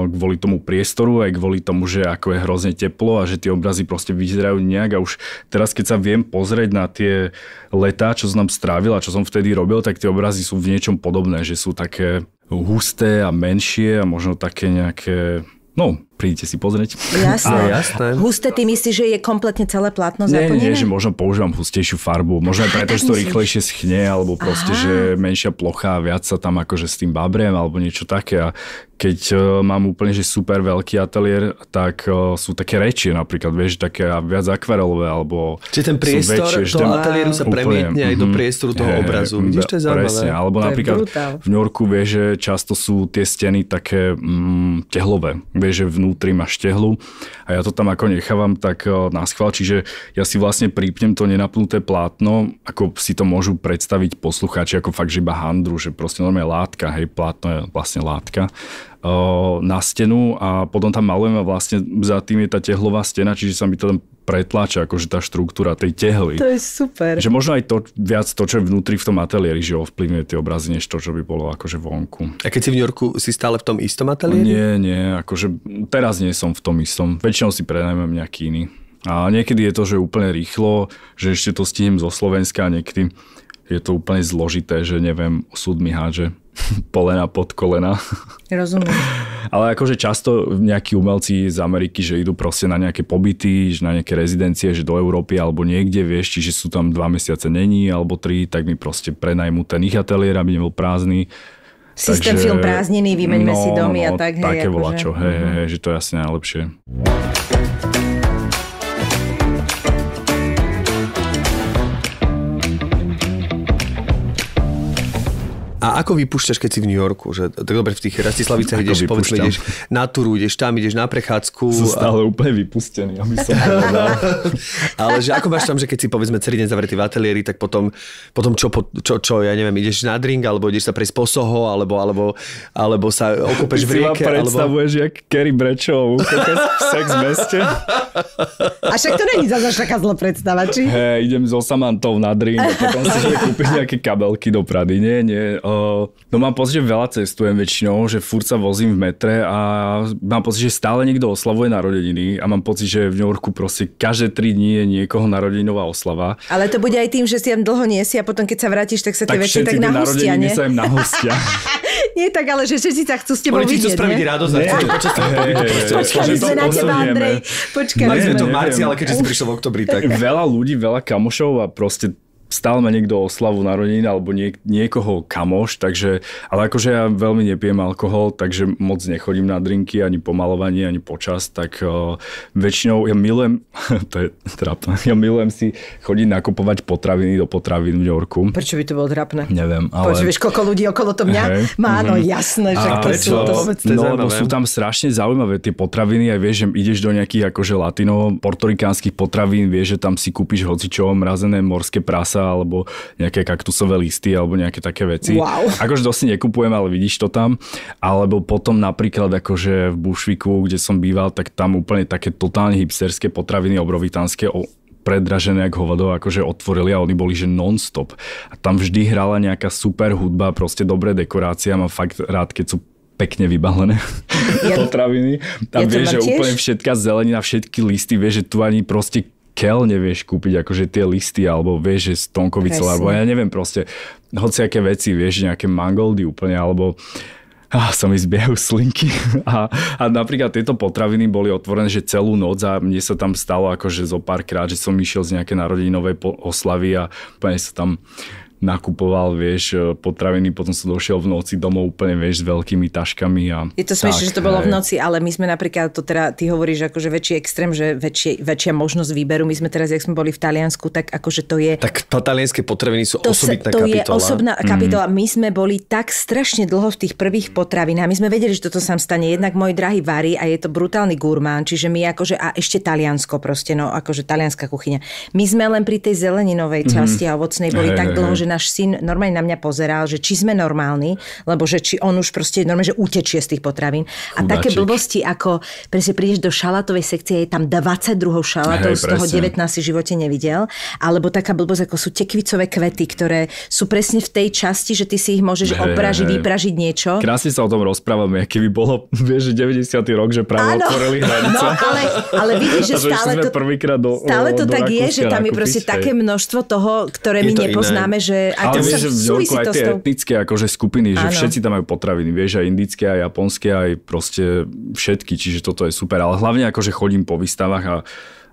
kvôli tomu priestoru, aj kvôli tomu, že ako je hrozne teplo a že tie obrazy proste vyzerajú nejak a už teraz keď sa viem pozrieť na tie letá, čo som strávil a čo som vtedy robil, tak tie obrazy sú v niečom podobné, že sú také husté a menšie a možno také nejaké, no prídite si pozrieť. Jasné, a, jasné. Husté, ty myslíš, že je kompletne celé plátno nie, zaplnené? Nie, že možno používam hustejšiu farbu, možno aj preto, že to rýchlejšie schne, alebo proste, Aha. že menšia plocha a viac sa tam akože s tým babrem, alebo niečo také. A keď uh, mám úplne, že super veľký ateliér, tak uh, sú také rečie napríklad, vieš, také viac akvarelové, alebo Čiže ten priestor väčšie, toho ten, ateliéru sa premietne aj do mhm. priestoru toho je, obrazu. Vidíš, to je zaujímavé. Presne, alebo to napríklad v New Yorku vieš, že často sú tie steny také mm, tehlové, vieš, že vnú vnútri má štehlu a ja to tam ako nechávam tak eh, na schvál, čiže ja si vlastne prípnem to nenapnuté plátno, ako si to môžu predstaviť poslucháči ako fakt, že iba handru, že proste normálne látka, hej, plátno je vlastne látka, na stenu a potom tam malujeme vlastne za tým je tá tehlová stena, čiže sa mi to tam pretláča akože tá štruktúra tej tehly. To je super. Že možno aj to, viac to, čo je vnútri v tom ateliéri, že ovplyvňuje tie obrazy, než to, čo by bolo akože vonku. A keď si v New Yorku, si stále v tom istom ateliéri? Nie, nie, akože teraz nie som v tom istom. Väčšinou si prenajmem nejaký iný. A niekedy je to, že úplne rýchlo, že ešte to stihnem zo Slovenska a niekedy je to úplne zložité, že neviem, súd mi hádže polena pod kolena. Rozumiem. Ale akože často nejakí umelci z Ameriky, že idú proste na nejaké pobyty, že na nejaké rezidencie, že do Európy alebo niekde, vieš, čiže sú tam dva mesiace není alebo tri, tak mi proste prenajmu ten ich ateliér, aby nebol prázdny. Systém Takže, film prázdnený, vymeňme no, si domy no, a tak. Hej, také akože. čo, hej, hej, hej, mhm. že to je asi najlepšie. A ako vypúšťaš, keď si v New Yorku? Že, tak dobre, v tých Rastislavicách ideš, povedzme, ideš na túru, ideš tam, ideš na prechádzku. Som stále a... úplne vypustený, aby som Ale že ako máš tam, že keď si povedzme celý deň zavretý v ateliéri, tak potom, potom čo, čo, čo, ja neviem, ideš na drink, alebo ideš sa prejsť po Soho, alebo, alebo, alebo sa okúpeš v rieke. Ty predstavuješ, alebo... jak Kerry Brečov, v sex meste. A však to není zase taká zlá predstava, či? Hey, idem so Samantou na drink, potom si kúpiť nejaké kabelky do Prady. Nie, nie, Uh, no mám pocit, že veľa cestujem väčšinou, že furt sa vozím v metre a mám pocit, že stále niekto oslavuje narodeniny a mám pocit, že v New Yorku proste každé tri dní je niekoho narodeninová oslava. Ale to bude aj tým, že si tam dlho niesi a potom keď sa vrátiš, tak sa tie veci tak nahustia, nie? sa im nahustia. Nie tak, ale že všetci sa chcú s tebou vidieť, nie? spraviť radosť a chcú počas toho Počkali sme na teba, Andrej. Počkali sme. to v marci, ale keďže si prišiel v oktobri, tak... Veľa ľudí, veľa kamošov a proste stále ma niekto oslavu narodenín alebo niek- niekoho kamoš, takže, ale akože ja veľmi nepijem alkohol, takže moc nechodím na drinky, ani pomalovanie, ani počas, tak uh, väčšinou ja milujem, to je trápne, ja milujem si chodiť nakupovať potraviny do potravín v New Yorku. Prečo by to bolo trápne? Neviem, ale... Počo, koľko ľudí okolo to mňa hey, má, no mm-hmm. jasné, že to sú to vôbec... No, lebo sú tam strašne zaujímavé tie potraviny, aj vieš, že ideš do nejakých akože latino-portorikánskych potravín, vieš, že tam si kúpiš hocičo, mrazené morské prasa, ovoca alebo nejaké kaktusové listy alebo nejaké také veci. Wow. Akože dosť nekupujem, ale vidíš to tam. Alebo potom napríklad akože v Bušviku, kde som býval, tak tam úplne také totálne hipsterské potraviny obrovitánske predražené ako hovado, akože otvorili a oni boli, že non-stop. A tam vždy hrala nejaká super hudba, proste dobré dekorácie a mám fakt rád, keď sú pekne vybalené ja, potraviny. Tam ja vieš, že tiež? úplne všetká zelenina, všetky listy, vieš, že tu ani proste keľne vieš kúpiť akože tie listy, alebo vieš, že stonkovice, alebo ja neviem proste, hociaké veci, vieš, nejaké mangoldy úplne, alebo a sa mi zbiehajú slinky. A, a napríklad tieto potraviny boli otvorené, že celú noc a mne sa tam stalo akože zo párkrát, že som išiel z nejaké narodinové oslavy a úplne sa tam nakupoval, vieš, e, potraviny, potom som došiel v noci domov úplne, vieš, s veľkými taškami a Je to smiešne, že to bolo hej. v noci, ale my sme napríklad, to teda, ty hovoríš akože väčší extrém, že väčšie, väčšia možnosť výberu. My sme teraz, jak sme boli v Taliansku, tak akože to je... Tak talianské potraviny sú to osobitná sa, to kapitola. je osobná mhm. kapitola. Mm. My sme boli tak strašne dlho v tých prvých potravinách. My sme vedeli, že toto sa stane. Jednak môj drahý varí a je to brutálny gurmán, čiže my akože, a ešte Taliansko proste, no akože talianská kuchyňa. My sme len pri tej zeleninovej mhm. časti mm. a ovocnej boli hey, tak dlho, hey. že náš syn normálne na mňa pozeral, že či sme normálni, lebo že či on už proste normálne, že utečie z tých potravín. Chudáčik. A také blbosti, ako presne prídeš do šalatovej sekcie, je tam 22 šalatov, z toho 19 si v živote nevidel. Alebo taká blbosť, ako sú tekvicové kvety, ktoré sú presne v tej časti, že ty si ich môžeš hej, opražiť, hej. vypražiť niečo. Krásne sa o tom rozprávame, keby bolo, vieš, 90. rok, že práve ano. otvorili no, hranice. No, ale, ale vidíš, že stále to, prvýkrát do, stále to do tak je, že tam je proste také množstvo toho, ktoré my nepoznáme, iné. že aj Ale vieš, že v Yorku aj tie etnické akože skupiny, že že všetci tam majú potraviny, vieš, aj indické, aj japonské, aj proste všetky, čiže toto je super. Ale hlavne akože chodím po výstavách a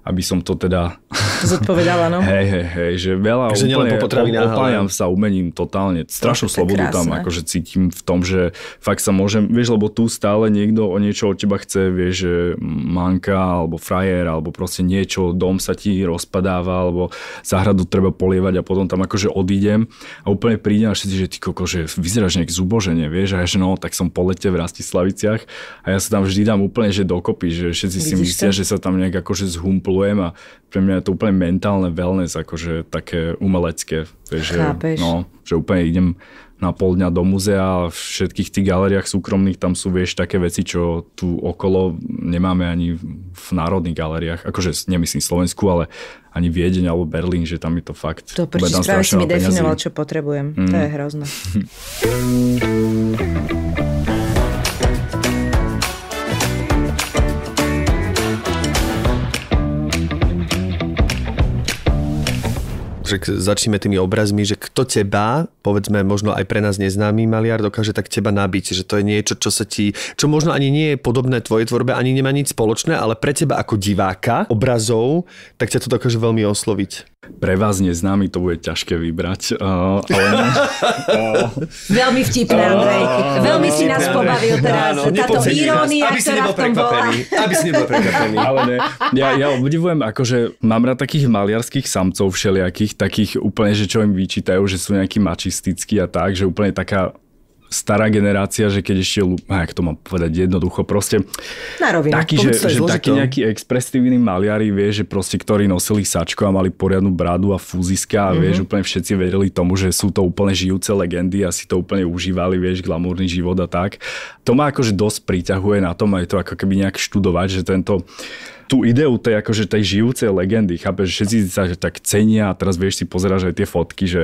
aby som to teda... Zodpovedala, no. hej, hej, hej, že veľa Takže úplne, po opájam sa umením totálne. Strašnú to slobodu tam akože cítim v tom, že fakt sa môžem, vieš, lebo tu stále niekto o niečo od teba chce, vieš, že manka alebo frajer, alebo proste niečo, dom sa ti rozpadáva, alebo záhradu treba polievať a potom tam akože odídem a úplne prídem a všetci, že ty koko, že vyzeráš nejak zuboženie, vieš, a ja, že no, tak som po lete v Rastislaviciach a ja sa tam vždy dám úplne, že dokopy, že všetci Vidíš si myslia, to? že sa tam nejak akože zhumplo milujem a pre mňa je to úplne mentálne wellness, akože také umelecké. Takže, Chápeš. No, že úplne idem na pol dňa do muzea a v všetkých tých galeriách súkromných tam sú, vieš, také veci, čo tu okolo nemáme ani v národných galeriách. Akože nemyslím Slovensku, ale ani Viedeň alebo Berlín, že tam je to fakt. To prečo, práve si mi peniazy. definoval, čo potrebujem. Mm. To je mm. hrozné. že začneme tými obrazmi, že kto teba, povedzme možno aj pre nás neznámy maliar, dokáže tak teba nabiť, že to je niečo, čo sa ti, čo možno ani nie je podobné tvojej tvorbe, ani nemá nič spoločné, ale pre teba ako diváka obrazov, tak ťa to dokáže veľmi osloviť. Pre vás neznámy to bude ťažké vybrať. Uh, ale... uh, veľmi vtipné, Andrej. Eh, veľmi si nás pobavil teraz. Áno, táto irónia, aby ktorá v tom bola. Aby si nebol prekvapený. ale ne, ja, ja obdivujem, akože mám rád takých maliarských samcov všelijakých, takých úplne, že čo im vyčítajú, že sú nejakí mačistickí a tak, že úplne taká stará generácia, že keď ešte, ak to mám povedať jednoducho, proste Na rovinu, taký, že, že taký nejaký expresívny maliari, vie, že proste, ktorí nosili sačko a mali poriadnu bradu a fúziska a mm-hmm. vieš, mhm. úplne všetci verili tomu, že sú to úplne žijúce legendy a si to úplne užívali, vieš, glamúrny život a tak. To ma akože dosť priťahuje na tom, aj to ako keby nejak študovať, že tento tú ideu tej, akože tej žijúcej legendy, chápeš, všetci sa tak cenia a teraz vieš si pozerať aj tie fotky, že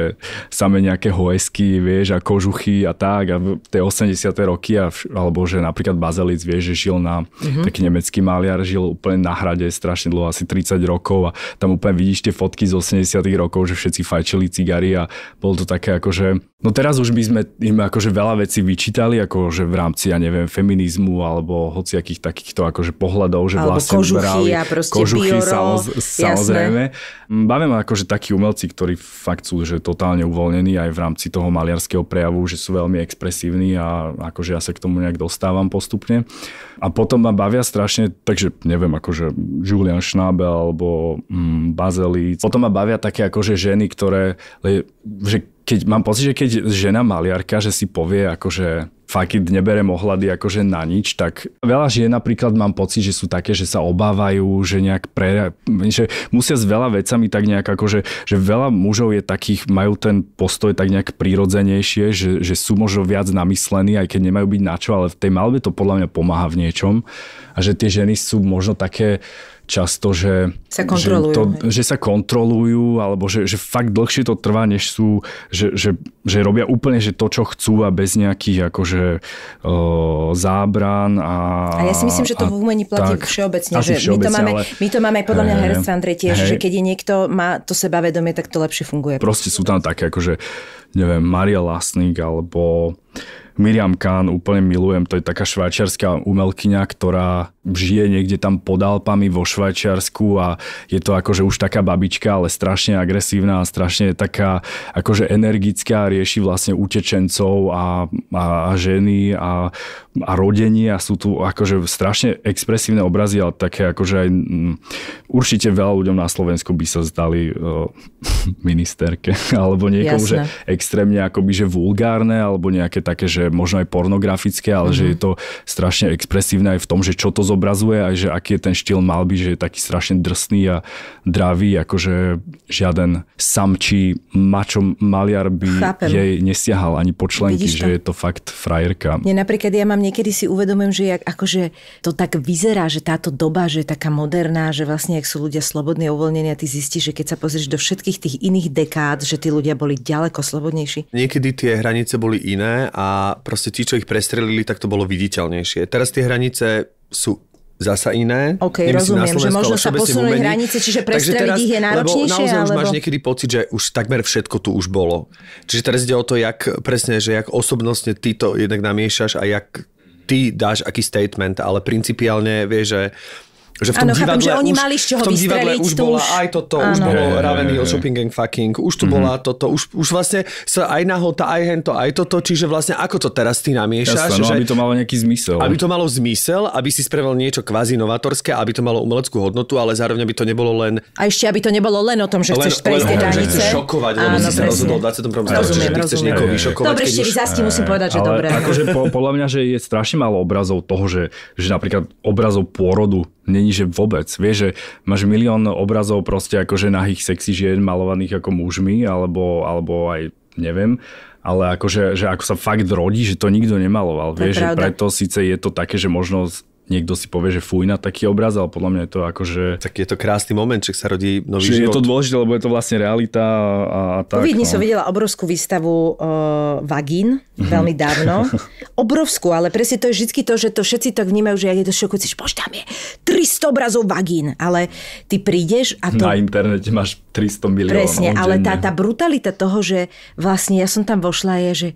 same nejaké hojsky, vieš, a kožuchy a tak a tie 80. roky a, alebo že napríklad Bazelic, vieš, že žil na mm-hmm. taký nemecký maliar, žil úplne na hrade strašne dlho, asi 30 rokov a tam úplne vidíš tie fotky z 80. rokov, že všetci fajčili cigary a bolo to také akože No teraz už by sme im akože veľa vecí vyčítali, ako že v rámci, ja neviem, feminizmu alebo hociakých takýchto akože pohľadov, že vlastne kožuchy brali, a proste kožuchy, bioro, samoz, samozrejme. Mm, bavia ma akože takí umelci, ktorí fakt sú že totálne uvoľnení aj v rámci toho maliarského prejavu, že sú veľmi expresívni a akože ja sa k tomu nejak dostávam postupne. A potom ma bavia strašne, takže neviem, akože Julian Schnabel alebo mm, Bazelic. Potom ma bavia také akože ženy, ktoré, že keď mám pocit, že keď žena maliarka, že si povie akože fakt neberem ohľady akože na nič, tak veľa žien napríklad mám pocit, že sú také, že sa obávajú, že nejak pre, že musia s veľa vecami tak nejak akože, že veľa mužov je takých, majú ten postoj tak nejak prírodzenejšie, že, že sú možno viac namyslení, aj keď nemajú byť na čo, ale v tej malbe to podľa mňa pomáha v niečom a že tie ženy sú možno také, často, že sa kontrolujú, že, to, že sa kontrolujú alebo že, že fakt dlhšie to trvá, než sú, že, že, že robia úplne že to, čo chcú a bez nejakých akože uh, zábran. A, a ja si myslím, že to v umení platí tak, všeobecne. Že všeobecne, my, to máme, ale, my to máme aj podľa mňa v Andrej tiež, hej, že keď je niekto má to sebavedomie, tak to lepšie funguje. Proste sú tam také akože neviem, Maria Lasník alebo Miriam Kán úplne milujem, to je taká švajčiarská umelkyňa, ktorá žije niekde tam pod Alpami vo Švajčiarsku a je to akože už taká babička, ale strašne agresívna a strašne taká akože energická, rieši vlastne utečencov a, a, a ženy a a rodenie a sú tu akože strašne expresívne obrazy, ale také akože aj m, mm, určite veľa ľuďom na Slovensku by sa zdali uh, ministerke alebo niekomu, Jasne. že extrémne akoby, že vulgárne alebo nejaké také, že možno aj pornografické, ale mm-hmm. že mhm. je to strašne expresívne aj v tom, že čo to zobrazuje aj že aký je ten štýl mal by, že je taký strašne drsný a dravý, akože žiaden samčí mačom maliar by Chápem. jej nesiahal ani po členky, že je to fakt frajerka. Nie, napríklad ja mám niekedy si uvedomujem, že jak, akože to tak vyzerá, že táto doba, že je taká moderná, že vlastne, ak sú ľudia slobodní a uvoľnení a ty zistíš, že keď sa pozrieš do všetkých tých iných dekád, že tí ľudia boli ďaleko slobodnejší. Niekedy tie hranice boli iné a proste tí, čo ich prestrelili, tak to bolo viditeľnejšie. Teraz tie hranice sú zasa iné. OK, Nemyslím rozumiem, že možno sa posunuli hranice, čiže prestreliť teraz, ich je náročnejšie. Lebo naozaj alebo... už máš niekedy pocit, že už takmer všetko tu už bolo. Čiže teraz ide o to, jak presne, že jak osobnostne ty to jednak namiešaš a jak ty dáš aký statement, ale principiálne vieš, že že v tom ano, divadle chápem, že oni už, mali z čoho v tom divadle už bola už... aj toto, ano. už bolo yeah, Ravenio, yeah, Shopping and Fucking, už tu mm-hmm. bola toto, už, už vlastne sa aj nahota, aj hento, aj toto, čiže vlastne ako to teraz ty namiešaš? Jasne, no, že, aby to malo nejaký zmysel. Aby to malo zmysel, aby si spravil niečo kvázi novatorské, aby to malo umeleckú hodnotu, ale zároveň by to nebolo len... A ešte, aby to nebolo len o tom, že len, chceš prejsť tie hranice. Chceš šokovať, lebo si sa rozhodol v 21. storočí, že ty chceš niekoho vyšokovať. Dobre, ešte zasti musím povedať, že dobre. Akože podľa mňa, že je strašne málo obrazov toho, že napríklad obrazov pôrodu Není, že vôbec. Vieš, že máš milión obrazov proste akože nahých sexy žien malovaných ako mužmi, alebo, alebo aj neviem, ale akože, že ako sa fakt rodí, že to nikto nemaloval. vieš, že preto síce je to také, že možno niekto si povie, že fuj na taký obraz, ale podľa mňa je to že... Akože- tak je to krásny moment, že sa rodí nový Čiže život. Je to dôležité, lebo je to vlastne realita a, a tak. Po no. som videla obrovskú výstavu uh, vagín mhm. veľmi dávno. obrovskú, ale presne to je vždy to, že to všetci tak vnímajú, že je to šokujúci, že bož, tam je 300 obrazov vagín, ale ty prídeš a to... Na internete máš 300 miliónov Presne, ale denne. tá, tá brutalita toho, že vlastne ja som tam vošla je, že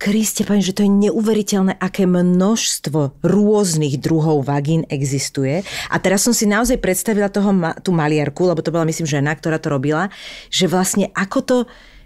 Kriste, pani, že to je neuveriteľné, aké množstvo rôznych druhov vagín existuje. A teraz som si naozaj predstavila toho, tú maliarku, lebo to bola, myslím, žena, ktorá to robila, že vlastne ako to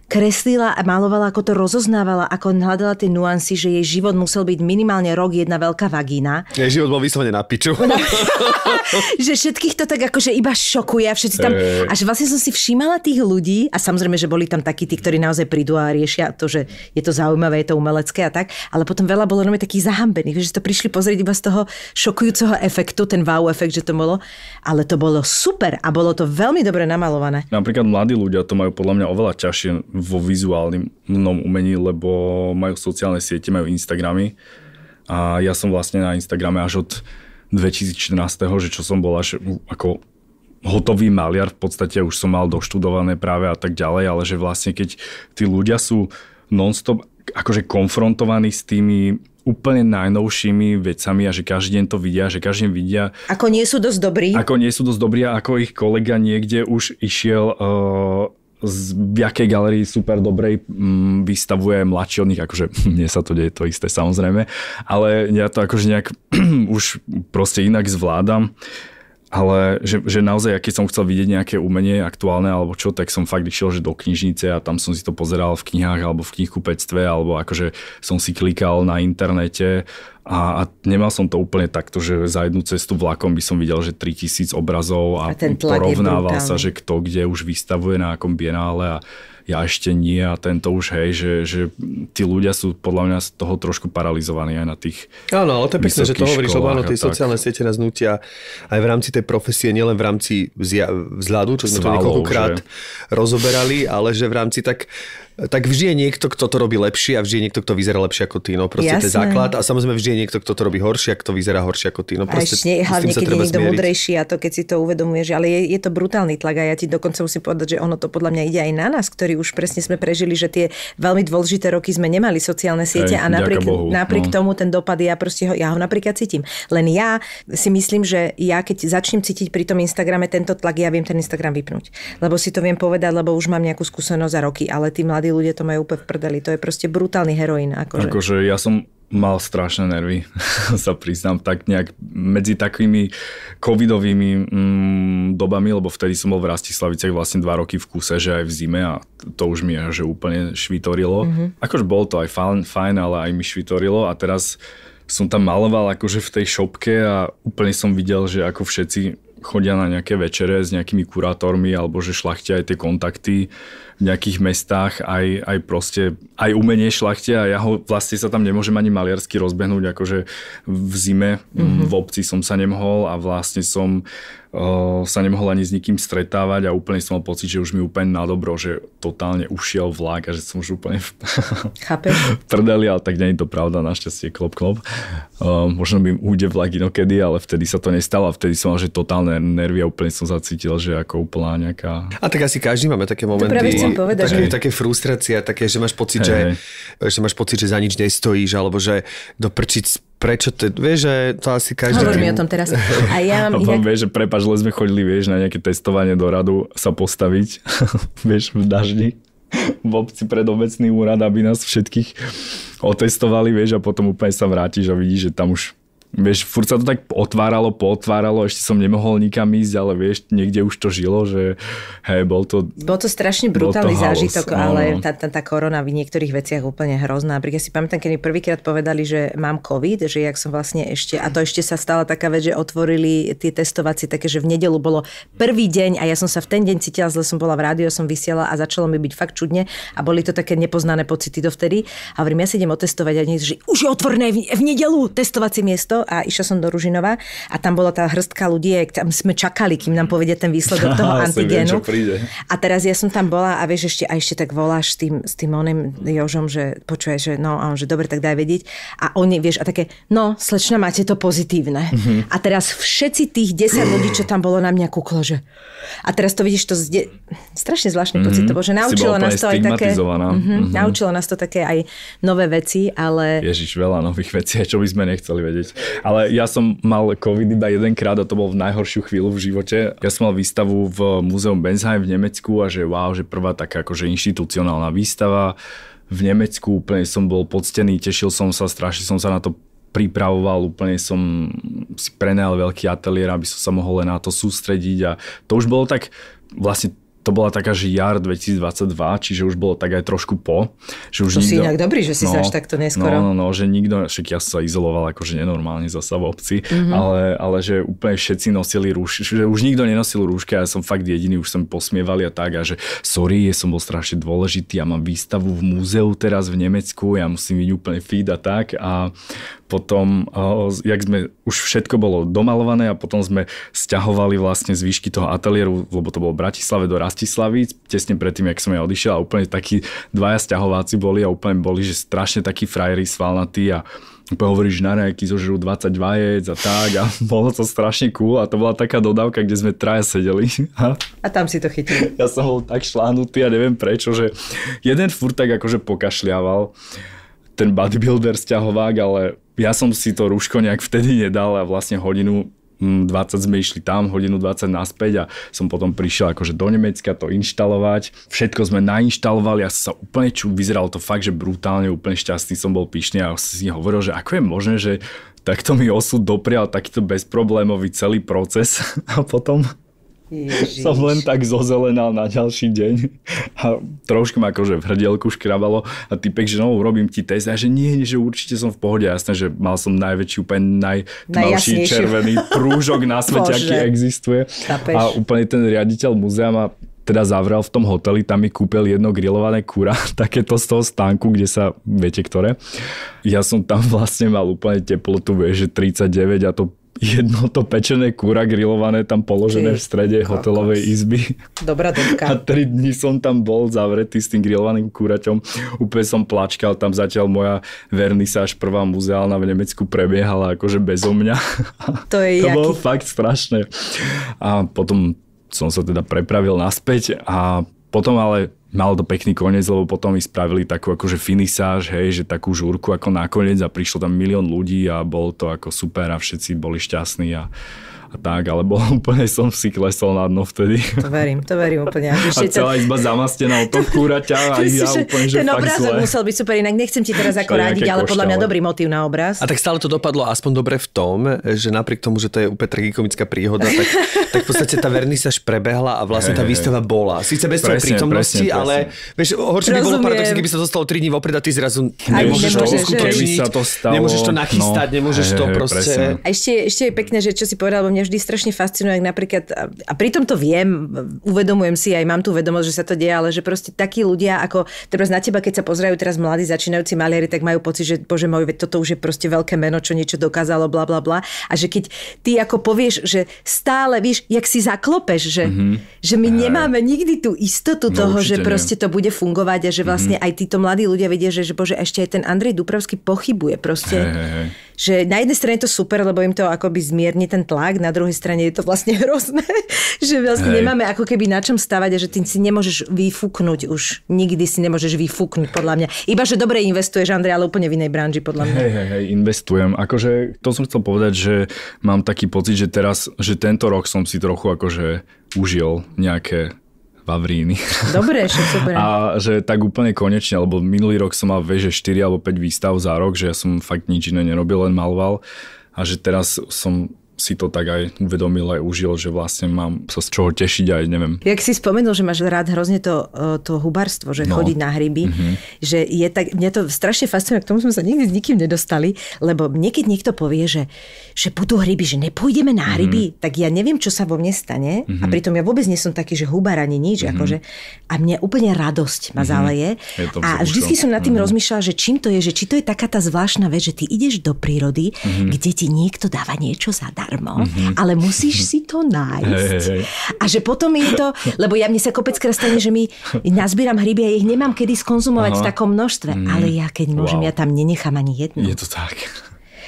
kreslila a malovala, ako to rozoznávala, ako hľadala tie nuancy, že jej život musel byť minimálne rok jedna veľká vagína. Jej život bol vyslovene na piču. Ona, že všetkých to tak akože iba šokuje a všetci tam... A Až vlastne som si všímala tých ľudí a samozrejme, že boli tam takí tí, ktorí naozaj prídu a riešia to, že je to zaujímavé, je to umelecké a tak, ale potom veľa bolo normálne takých zahambených, že to prišli pozrieť iba z toho šokujúceho efektu, ten wow efekt, že to bolo, ale to bolo super a bolo to veľmi dobre namalované. Napríklad mladí ľudia to majú podľa mňa oveľa ťažšie vo vizuálnom umení, lebo majú sociálne siete, majú Instagramy. A ja som vlastne na Instagrame až od 2014, že čo som bol až ako hotový maliar, v podstate už som mal doštudované práve a tak ďalej, ale že vlastne keď tí ľudia sú nonstop akože konfrontovaní s tými úplne najnovšími vecami a že každý deň to vidia, že každý deň vidia... Ako nie sú dosť dobrí. Ako nie sú dosť dobrí a ako ich kolega niekde už išiel uh, z jakej galerii super dobrej m, mm, vystavuje mladší od nich, akože mne sa to deje to isté samozrejme, ale ja to akože nejak už proste inak zvládam, ale že, že naozaj, keď som chcel vidieť nejaké umenie aktuálne alebo čo, tak som fakt išiel, že do knižnice a tam som si to pozeral v knihách alebo v knihkupectve, alebo akože som si klikal na internete a, a nemal som to úplne takto, že za jednu cestu vlakom by som videl, že 3000 obrazov a, a porovnával sa, že kto kde už vystavuje na akom bienále a ja ešte nie a tento už hej, že, že tí ľudia sú podľa mňa z toho trošku paralizovaní aj na tých Áno, ale to je pekné, že to hovoríš, lebo áno, tie sociálne siete nás nutia aj v rámci tej profesie, nielen v rámci vzhľadu, čo sme to niekoľkokrát že... rozoberali, ale že v rámci tak tak vždy je niekto, kto to robí lepšie a vždy je niekto, kto vyzerá lepšie ako ty. No proste to je základ. A samozrejme vždy je niekto, kto to robí horšie a kto vyzerá horšie ako ty. No proste, a ešte, hlavne keď je niekto múdrejší a to, keď si to uvedomuješ, ale je, je to brutálny tlak a ja ti dokonca musím povedať, že ono to podľa mňa ide aj na nás, ktorí už presne sme prežili, že tie veľmi dôležité roky sme nemali sociálne siete Ej, a napriek, napriek no. tomu ten dopad, ja proste ho, ja ho napríklad cítim. Len ja si myslím, že ja keď začnem cítiť pri tom Instagrame tento tlak, ja viem ten Instagram vypnúť. Lebo si to viem povedať, lebo už mám nejakú skúsenosť za roky, ale tí mladí mladí ľudia to majú úplne v prdeli. To je proste brutálny heroín. Akože, akože ja som mal strašné nervy, sa priznám, tak nejak medzi takými covidovými mm, dobami, lebo vtedy som bol v Rastislavicech vlastne dva roky v kuse, že aj v zime a to už mi že úplne švitorilo. Mm-hmm. Akože bol to aj fajn, fajn, ale aj mi švitorilo a teraz som tam maloval akože v tej šopke a úplne som videl, že ako všetci chodia na nejaké večere s nejakými kurátormi alebo že šlachtia aj tie kontakty v nejakých mestách aj, aj proste aj umenie šlachte a ja ho vlastne sa tam nemôžem ani maliarsky rozbehnúť, akože v zime mm-hmm. v obci som sa nemohol a vlastne som uh, sa nemohol ani s nikým stretávať a úplne som mal pocit, že už mi úplne na dobro, že totálne ušiel vlak a že som už úplne v prdeli, ale tak nie je to pravda, našťastie klop klop. Uh, možno by ujde vlak inokedy, ale vtedy sa to nestalo a vtedy som mal, že totálne nervy a úplne som zacítil, že ako úplná nejaká... A tak asi každý máme také momenty. To práve chcem povedať. Také, že... také frustrácia, také, že máš pocit, hey. že, že máš pocit, že za nič nestojíš, alebo že do prčic prečo to, vieš, že to asi každý... Hovor mi o tom teraz. A ja mám... inak... vieš, že prepáč, sme chodili, vieš, na nejaké testovanie do radu sa postaviť, vieš, v daždi v obci pred obecný úrad, aby nás všetkých otestovali, vieš, a potom úplne sa vrátiš a vidíš, že tam už vieš, furt sa to tak otváralo, potváralo, ešte som nemohol nikam ísť, ale vieš, niekde už to žilo, že hej, bol to... Bol to strašne brutálny to zážitok, áno. ale tá, tá, tá korona v niektorých veciach úplne hrozná. Napríklad ja si pamätám, keď mi prvýkrát povedali, že mám COVID, že jak som vlastne ešte, a to ešte sa stala taká vec, že otvorili tie testovacie také, že v nedelu bolo prvý deň a ja som sa v ten deň cítila zle, som bola v rádiu, som vysiela a začalo mi byť fakt čudne a boli to také nepoznané pocity dovtedy. A hovorím, ja si idem otestovať a nie, že už je otvorené v, v nedelu testovacie miesto a išla som do Ružinova a tam bola tá hrstka ľudí, tam sme čakali, kým nám povedia ten výsledok toho Aha, antigénu. Viem, a teraz ja som tam bola a vieš, ešte, a ešte tak voláš s tým, s tým oným Jožom, že počuješ, že no, a on, že dobre, tak daj vedieť. A oni, vieš, a také, no, slečna, máte to pozitívne. Mm-hmm. A teraz všetci tých 10 ľudí, čo tam bolo na mňa kuklo, že... A teraz to vidíš, to zde... strašne zvláštny mm-hmm. pocit to bolo, že naučilo nás to aj také... Mm-hmm, mm-hmm. Naučilo nás to také aj nové veci, ale... Ježiš, veľa nových vecí, čo by sme nechceli vedieť. Ale ja som mal COVID iba jedenkrát a to bol v najhoršiu chvíľu v živote. Ja som mal výstavu v Múzeum Benzheim v Nemecku a že wow, že prvá taká akože inštitucionálna výstava v Nemecku, úplne som bol poctený, tešil som sa, strašne som sa na to pripravoval, úplne som si prenajal veľký ateliér, aby som sa mohol len na to sústrediť a to už bolo tak, vlastne to bola taká, že jar 2022, čiže už bolo tak aj trošku po. Že už to nikto, si inak dobrý, že si no, sa až takto neskoro. No, no, no, že nikto, však ja sa izoloval akože nenormálne zasa v obci, mm-hmm. ale, ale že úplne všetci nosili rúšky, že už nikto nenosil rúšky a ja som fakt jediný, už som posmievali a tak a že sorry, ja som bol strašne dôležitý, ja mám výstavu v múzeu teraz v Nemecku, ja musím byť úplne feed a tak a potom, jak sme, už všetko bolo domalované a potom sme stiahovali vlastne z výšky toho ateliéru, lebo to bolo v Bratislave do Bratislavy, tesne predtým, ako som ja odišiel a úplne takí dvaja sťahováci boli a úplne boli, že strašne takí frajeri svalnatí a úplne hovoríš na nejaký zožerú 20 vajec a tak a bolo to strašne cool a to bola taká dodávka, kde sme traja sedeli. A tam si to chytil. Ja som bol tak šlánutý a neviem prečo, že jeden furt tak akože pokašľiaval ten bodybuilder sťahovák, ale ja som si to rúško nejak vtedy nedal a vlastne hodinu 20 mm, sme išli tam, hodinu 20 naspäť a som potom prišiel akože do Nemecka to inštalovať. Všetko sme nainštalovali a sa úplne ču, vyzeralo to fakt, že brutálne, úplne šťastný som bol pyšný a si hovoril, že ako je možné, že takto mi osud doprial takýto bezproblémový celý proces a potom Ježiš. som len tak zozelenal na ďalší deň a trošku ma akože v hrdielku škrabalo a typek, že no, robím ti test a že nie, že určite som v pohode. Jasné, že mal som najväčší, úplne najtmavší červený prúžok na svete, aký existuje. Tápeš. A úplne ten riaditeľ muzea ma teda zavrel v tom hoteli, tam mi kúpil jedno grilované kura, takéto z toho stánku, kde sa, viete ktoré. Ja som tam vlastne mal úplne teplotu, vieš, že 39 a to jedno to pečené kúra grillované tam položené Ty, v strede kokos. hotelovej izby. Dobrá dobka. A tri dní som tam bol zavretý s tým grillovaným kúraťom. Úplne som plačkal, tam zatiaľ moja vernisáž prvá muzeálna v Nemecku prebiehala akože bezo mňa. To je To bolo fakt strašné. A potom som sa teda prepravil naspäť a potom ale mal to pekný koniec, lebo potom mi spravili takú akože finisáž, hej, že takú žúrku ako nakoniec a prišlo tam milión ľudí a bol to ako super a všetci boli šťastní a ako tak, alebo úplne som si klesol na dno vtedy. To verím, to verím úplne. A, a celá izba zamastená od toho kúraťa a ja úplne, že Ten obrázok musel byť super, inak nechcem ti teraz ako rádiť, ale košťale. podľa mňa dobrý motív na obraz. A tak stále to dopadlo aspoň dobre v tom, že napriek tomu, že to je úplne tragikomická príhoda, tak, tak v podstate tá vernisaž prebehla a vlastne tá výstava bola. Sice bez toho prítomnosti, presne, ale vieš, horšie by bolo paradox, keby sa zostalo 3 dní vopred a ty zrazu nemôžeš, nemôžeš to, nemôžeš to nachystať, no. nemôžeš to proste. A ešte, ešte je pekné, že čo si povedal, lebo mne vždy strašne fascinuje, ak napríklad, a pritom to viem, uvedomujem si aj mám tú vedomosť, že sa to deje, ale že proste takí ľudia, ako teraz na teba, keď sa pozerajú teraz mladí začínajúci maliari, tak majú pocit, že bože môj, toto už je proste veľké meno, čo niečo dokázalo, bla bla bla. A že keď ty ako povieš, že stále, víš, jak si zaklopeš, že, mm-hmm. že my aj. nemáme nikdy tú istotu no, toho, že proste to bude fungovať a že mhm. vlastne mm-hmm. aj títo mladí ľudia vedia, že, že bože, ešte aj ten Andrej Dubravský pochybuje proste. Hey, hey, hey že na jednej strane je to super, lebo im to akoby zmierni ten tlak, na druhej strane je to vlastne hrozné, že vlastne Hej. nemáme ako keby na čom stavať a že ty si nemôžeš vyfúknuť už. Nikdy si nemôžeš vyfúknuť, podľa mňa. Iba, že dobre investuješ, Andrej, ale úplne v inej branži, podľa mňa. Hej, hej, hej, investujem. Akože to som chcel povedať, že mám taký pocit, že teraz, že tento rok som si trochu akože užil nejaké Vavríny. Dobre, že super. A že tak úplne konečne, lebo minulý rok som mal veže 4 alebo 5 výstav za rok, že ja som fakt nič iné nerobil, len maloval. A že teraz som si to tak aj uvedomil, aj užil, že vlastne mám sa z čoho tešiť aj neviem. Jak si spomenul, že máš rád hrozne to, e, to hubarstvo, že no. chodí na hryby, mm-hmm. že je tak, mňa to strašne fascinuje, k tomu sme sa nikdy s nikým nedostali, lebo mne keď niekto povie, že, že budú hryby, že nepôjdeme na mhm. hryby, mm-hmm. tak ja neviem, čo sa vo mne stane mm-hmm. a mhm. pritom ja vôbec nie som taký, že hubar ani nič, mm-hmm. akože a mne úplne radosť ma mm-hmm. záleje a vždy som nad tým mm-hmm. rozmýšľala, že čím to je, že či to je taká tá zvláštna vec, že ty ideš do prírody, mm-hmm. kde ti niekto dáva niečo zadá zadarmo, mm-hmm. ale musíš si to nájsť. Hey, hey, hey. A že potom je to, lebo ja mne sa kopec stane, že mi nazbieram hryby a ich nemám kedy skonzumovať Aha. v takom množstve, mm. ale ja keď môžem, wow. ja tam nenechám ani jedno. Je to tak.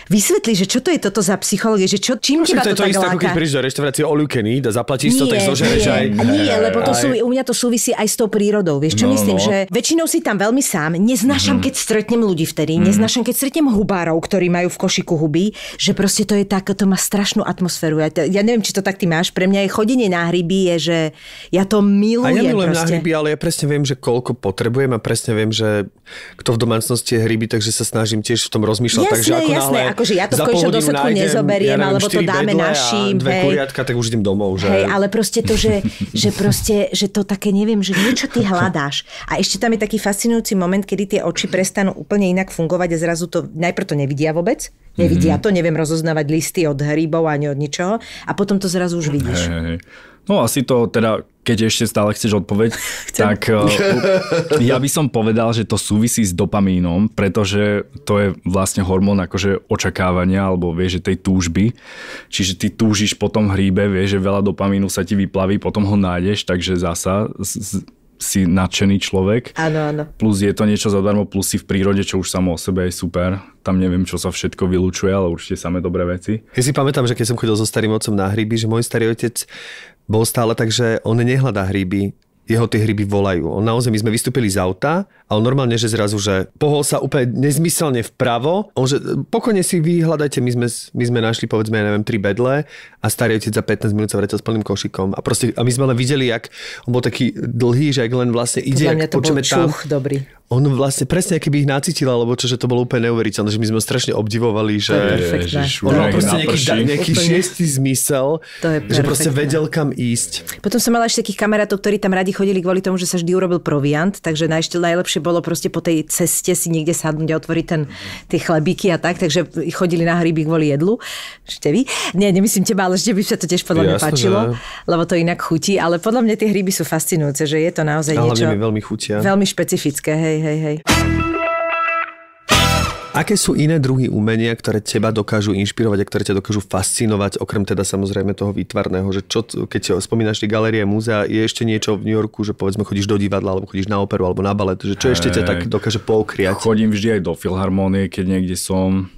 Vysvetli, že čo to je toto za psychológie, že čo, čím Prosím, teba to, to tak isté, láka? keď prídeš do reštaurácie all you can eat a zaplatíš nie, to, tak zožereš aj... Nie, lebo to aj... sú, u mňa to súvisí aj s tou prírodou. Vieš, čo no, myslím, no. že väčšinou si tam veľmi sám. Neznášam, mm keď stretnem ľudí vtedy. mm Neznášam, keď stretnem hubárov, ktorí majú v košiku huby, že proste to je tak, to má strašnú atmosféru. Ja, ja neviem, či to tak ty máš. Pre mňa je chodenie na hryby, je, že ja to milujem. A ja milujem proste. na hryby, ale ja presne viem, že koľko potrebujem a presne viem, že kto v domácnosti je hryby, takže sa snažím tiež v tom rozmýšľať. Jasné, takže ako jasné, náhle, akože ja to v do dôsledku nezoberiem, ja alebo to dáme našim. Dve hej. kuriatka, tak už idem domov. Že... Hej, ale proste to, že, že proste, že to také neviem, že niečo ty hľadáš. A ešte tam je taký fascinujúci moment, kedy tie oči prestanú úplne inak fungovať a zrazu to, najprv to nevidia vôbec, mhm. nevidia to, neviem rozoznavať listy od hríbov ani od ničoho a potom to zrazu už vidíš. Hej, hej. No asi to teda keď ešte stále chceš odpoveď, Chcem. tak eh, ja by som povedal, že to súvisí s dopamínom, pretože to je vlastne hormón akože očakávania alebo vieš, že tej túžby. Čiže ty túžiš po tom hríbe, vieš, že veľa dopamínu sa ti vyplaví, potom ho nájdeš, takže zasa si nadšený človek. Áno, áno. Plus je to niečo zadarmo, plus si v prírode, čo už samo o sebe je super. Tam neviem, čo sa všetko vylúčuje, ale určite samé dobré veci. Ja si pamätám, že keď som chodil so starým otcom na hryby, že môj starý otec bol stále tak, že on nehľadá hryby, jeho tie hryby volajú. On naozaj, my sme vystúpili z auta a on normálne, že zrazu, že pohol sa úplne nezmyselne vpravo. On že pokojne si vyhľadajte, my sme, my sme našli povedzme, ja neviem, tri bedle a starý otec za 15 minút sa vrátil s plným košikom. A, proste, a my sme len videli, jak on bol taký dlhý, že ak len vlastne ide, Podľa mňa to bol tam. dobrý. On vlastne presne, by ich nacítil, alebo čo, že to bolo úplne neuveriteľné, že my sme ho strašne obdivovali, že Ježiš, on mal proste nejaký, nejaký šiestý zmysel, to je že proste vedel, kam ísť. Potom som mala ešte takých kamarátov, ktorí tam radi chodili kvôli tomu, že sa vždy urobil proviant, takže najšte najlepšie bolo proste po tej ceste si niekde sadnúť a otvoriť ten, tie chlebíky a tak, takže chodili na hryby kvôli jedlu. Ešte vy? Nie, nemyslím teba, ale že by sa to tiež podľa mňa páčilo, ne? lebo to inak chutí, ale podľa mňa tie hryby sú fascinujúce, že je to naozaj niečo... veľmi chutia. Veľmi špecifické, hej hej, hej, hej. Aké sú iné druhy umenia, ktoré teba dokážu inšpirovať a ktoré ťa dokážu fascinovať, okrem teda samozrejme toho výtvarného? Že čo, keď spomínaš tie galerie, múzea, je ešte niečo v New Yorku, že povedzme chodíš do divadla, alebo chodíš na operu, alebo na balet, že čo ešte ťa tak dokáže poukriať? Chodím vždy aj do filharmónie, keď niekde som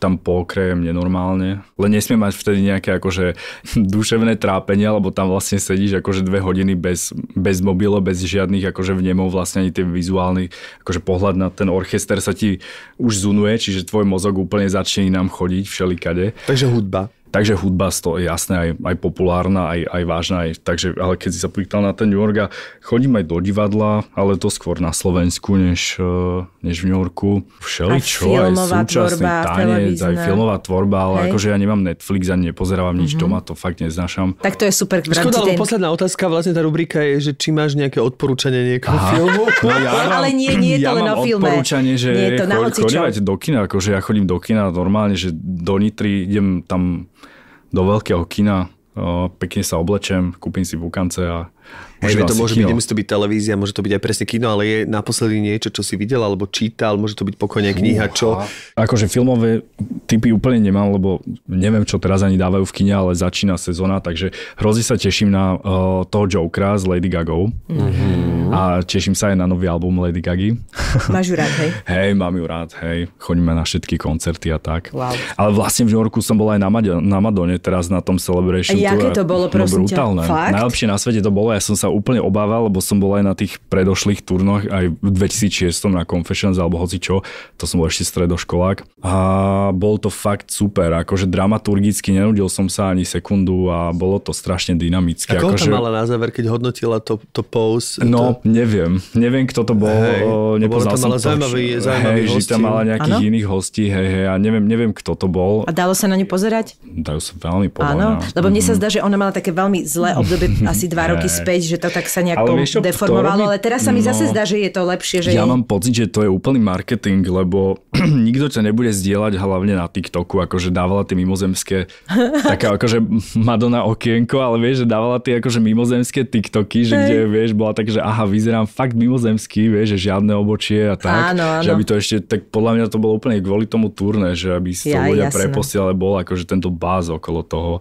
tam pokrejem nenormálne. Len nesmie mať vtedy nejaké akože duševné trápenia, lebo tam vlastne sedíš akože dve hodiny bez, bez mobilo, bez žiadnych akože vnemov, vlastne ani tie vizuálny akože pohľad na ten orchester sa ti už zunuje, čiže tvoj mozog úplne začne nám chodiť všelikade. Takže hudba. Takže hudba to je jasné, aj, aj populárna, aj, aj vážna. Aj, takže, ale keď si sa pýtal na ten New York, chodím aj do divadla, ale to skôr na Slovensku, než, eh, než v New Yorku. Všeličo, aj, aj súčasný tvorba, tanec, aj no. filmová tvorba, ale Hej. akože ja nemám Netflix, ani nepozerávam nič mm-hmm. doma, to fakt neznášam. Tak to je super. Škoda, ale posledná otázka, vlastne tá rubrika je, že či máš nejaké odporúčanie niekoho Aha. filmu? No, ja mám, ale nie, nie je to ja len o filme. odporúčanie, že nie je to na chodívať do kina, akože ja chodím do kina normálne, že do Nitry idem tam do veľkého kina, pekne sa oblečem, kúpim si bukance a Hej, to môže kino. byť, nemusí to byť televízia, môže to byť aj presne kino, ale je naposledy niečo, čo si videl alebo čítal, môže to byť pokojne kniha, čo... Akože filmové typy úplne nemám, lebo neviem, čo teraz ani dávajú v kine, ale začína sezóna, takže hrozí sa teším na uh, toho Jokera z Lady Gaga. mm-hmm. a teším sa aj na nový album Lady Gagy. Máš ju rád, hej? hej, mám ju rád, hej. Chodíme na všetky koncerty a tak. Wow. Ale vlastne v New Yorku som bol aj na, Mad- na Madone, teraz na tom Celebration. A jaké to bolo, prosím no, brutálne. Najlepšie na svete to bolo, ja som sa sa úplne obával, lebo som bol aj na tých predošlých turnoch, aj v 2006 na Confessions alebo hoci čo, to som bol ešte stredoškolák. A bol to fakt super, akože dramaturgicky nenudil som sa ani sekundu a bolo to strašne dynamické. A koľko akože... mala na záver, keď hodnotila to, to pose? No, to... neviem. Neviem, kto to bol. Hej, no, nepoznal to mala zaujímavý, zaujímavý, zaujímavý hej, hostí. tam mala nejakých ano? iných hostí, hej, hej, a neviem, neviem, kto to bol. A dalo sa na ňu pozerať? Dajú sa veľmi podľa Áno, lebo mne sa mhm. zdá, že ona mala také veľmi zlé obdobie asi dva roky späť, že že to tak sa nejako ale vieš, deformovalo, ale teraz sa mi no, zase zdá, že je to lepšie. Že ja je... mám pocit, že to je úplný marketing, lebo nikto ťa nebude zdieľať hlavne na TikToku, akože dávala tie mimozemské, taká akože Madonna okienko, ale vieš, že dávala tie akože mimozemské TikToky, že kde vieš, bola tak, že aha, vyzerám fakt mimozemský, vieš, že žiadne obočie a tak, áno, áno. že aby to ešte, tak podľa mňa to bolo úplne kvôli tomu turné, že aby si to ja, ľudia jasné. preposielali, bol akože tento báz okolo toho.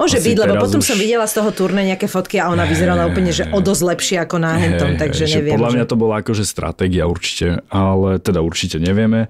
Môže Asi byť, lebo potom už... som videla z toho turné nejaké fotky a ona vyzerala úplne, že že o dosť lepšie ako na hentom, hey, takže že neviem. Podľa že... mňa to bola akože stratégia určite, ale teda určite nevieme.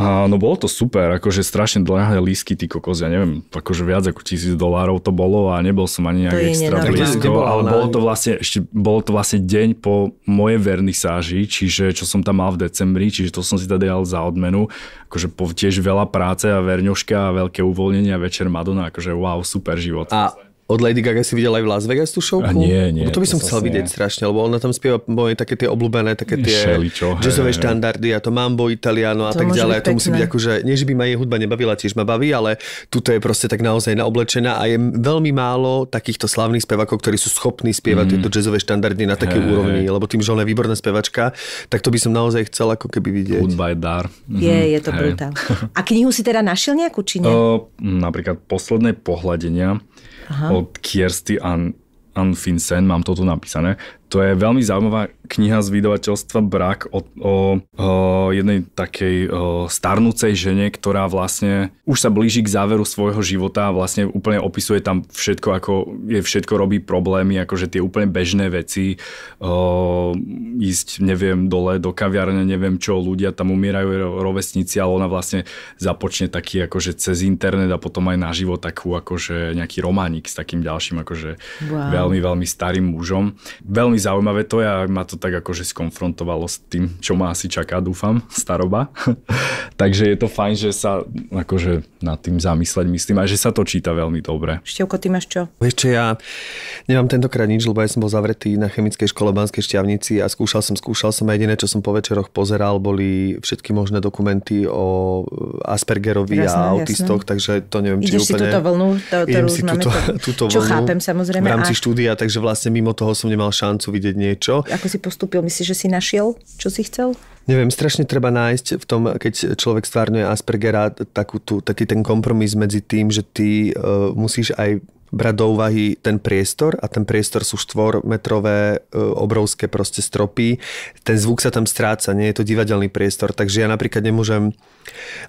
A no bolo to super, akože strašne dlhé lísky, ty kokos, ja neviem, akože viac ako tisíc dolárov to bolo a nebol som ani nejak extra blízko, ale bolo to, vlastne, ešte, bolo to vlastne deň po mojej vernisáži, čiže čo som tam mal v decembri, čiže to som si teda dal za odmenu, akože po, tiež veľa práce a verňoška a veľké uvoľnenie a večer Madonna, akože wow, super život. A od Lady Gaga si videl aj v Las Vegas tú šovku. A nie, nie. Lebo to by som to chcel nie. vidieť strašne, lebo ona tam spieva moje také tie obľúbené, také tie Šeličo, jazzové štandardy a to Mambo Italiano a to tak ďalej. To musí byť že akože, nie že by ma jej hudba nebavila, tiež ma baví, ale tuto je proste tak naozaj naoblečená a je veľmi málo takýchto slavných spevakov, ktorí sú schopní spievať mm. tieto jazzové štandardy na také hey, úrovni, lebo tým, že ona je výborná spevačka, tak to by som naozaj chcel ako keby vidieť. Hudba je dar. Mhm. Je, je to hey. brutál. A knihu si teda našiel nejakú, či nie? Uh, napríklad posledné pohľadenia Aha. od Kiersty Ann Finsen, mám tu napísané, to je veľmi zaujímavá kniha z vydavateľstva Brak o, o, o jednej takej o, starnúcej žene, ktorá vlastne už sa blíži k záveru svojho života a vlastne úplne opisuje tam všetko, ako je všetko robí problémy, akože tie úplne bežné veci, o, ísť, neviem, dole do kaviarne, neviem čo, ľudia tam umierajú, rovesníci, ale ona vlastne započne taký akože cez internet a potom aj na život takú akože nejaký románik s takým ďalším akože wow. veľmi, veľmi starým mužom. Veľmi zaujímavé to je a ma to tak akože skonfrontovalo s tým, čo ma asi čaká, dúfam, staroba. Takže je to fajn, že sa akože nad tým zamysleť myslím a že sa to číta veľmi dobre. Števko, ty máš čo? Vieš čo, ja nemám tentokrát nič, lebo ja som bol zavretý na chemickej škole Banskej šťavnici a skúšal som, skúšal som a jediné, čo som po večeroch pozeral, boli všetky možné dokumenty o eh, Aspergerovi jasné, a autistoch, takže to neviem, či Ideš úplne... si túto vlnu, to, si túto, túto vlnu, čo chápem samozrejme. V rámci a... štúdia, takže vlastne mimo toho som nemal šancu chcú vidieť niečo. Ako si postúpil? Myslíš, že si našiel, čo si chcel? Neviem, strašne treba nájsť v tom, keď človek stvárňuje Aspergera, takú tú, taký ten kompromis medzi tým, že ty uh, musíš aj brať do úvahy ten priestor a ten priestor sú štvormetrové e, obrovské proste stropy. Ten zvuk sa tam stráca, nie je to divadelný priestor, takže ja napríklad nemôžem,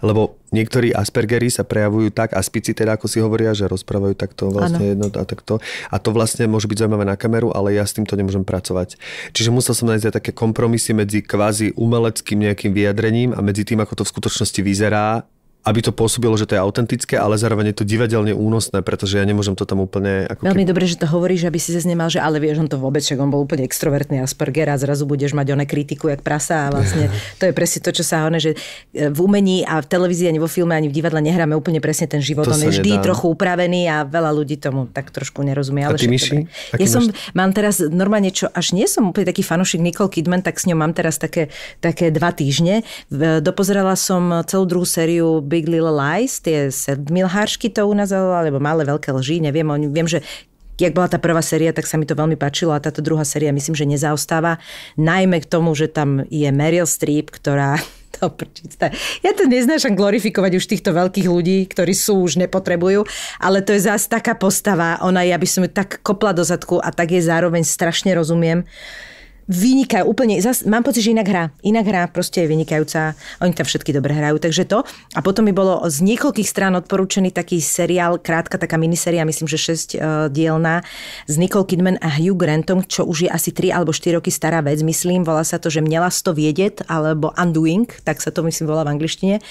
lebo niektorí Aspergery sa prejavujú tak, aspici teda ako si hovoria, že rozprávajú takto vlastne ano. jedno a takto. A to vlastne môže byť zaujímavé na kameru, ale ja s týmto nemôžem pracovať. Čiže musel som nájsť aj také kompromisy medzi kvázi umeleckým nejakým vyjadrením a medzi tým, ako to v skutočnosti vyzerá aby to pôsobilo, že to je autentické, ale zároveň je to divadelne únosné, pretože ja nemôžem to tam úplne... Ako Veľmi keby... dobre, že to hovoríš, aby si sa nemal, že ale vieš, on to vôbec, že on bol úplne extrovertný Asperger a zrazu budeš mať oné kritiku jak prasa a vlastne to je presne to, čo sa hovorí, že e, v umení a v televízii ani vo filme ani v divadle nehráme úplne presne ten život. To on je vždy nedá. trochu upravený a veľa ľudí tomu tak trošku nerozumie. Ale a ty myši? Ja som, mám teraz normálne, čo až nie som úplne taký fanúšik Nicole Kidman, tak s ňou mám teraz také, také dva týždne. E, dopozerala som celú druhú sériu Big Little Lies, tie sedmilhášky to u nás, alebo malé veľké lži, neviem, viem, že jak bola tá prvá séria, tak sa mi to veľmi páčilo a táto druhá séria myslím, že nezaostáva. Najmä k tomu, že tam je Meryl Streep, ktorá to prčíta. Ja to neznášam glorifikovať už týchto veľkých ľudí, ktorí sú už nepotrebujú, ale to je zás taká postava. Ona, ja by som ju tak kopla do zadku a tak je zároveň strašne rozumiem vynikajú úplne. Zas, mám pocit, že inak hrá. Inak hrá, proste je vynikajúca. Oni tam všetky dobre hrajú, takže to. A potom mi bolo z niekoľkých strán odporúčený taký seriál, krátka taká miniseria, myslím, že 6 uh, e, dielna, s Nicole Kidman a Hugh Grantom, čo už je asi 3 alebo 4 roky stará vec, myslím. Volá sa to, že Mnela to viedieť, alebo Undoing, tak sa to myslím volá v angličtine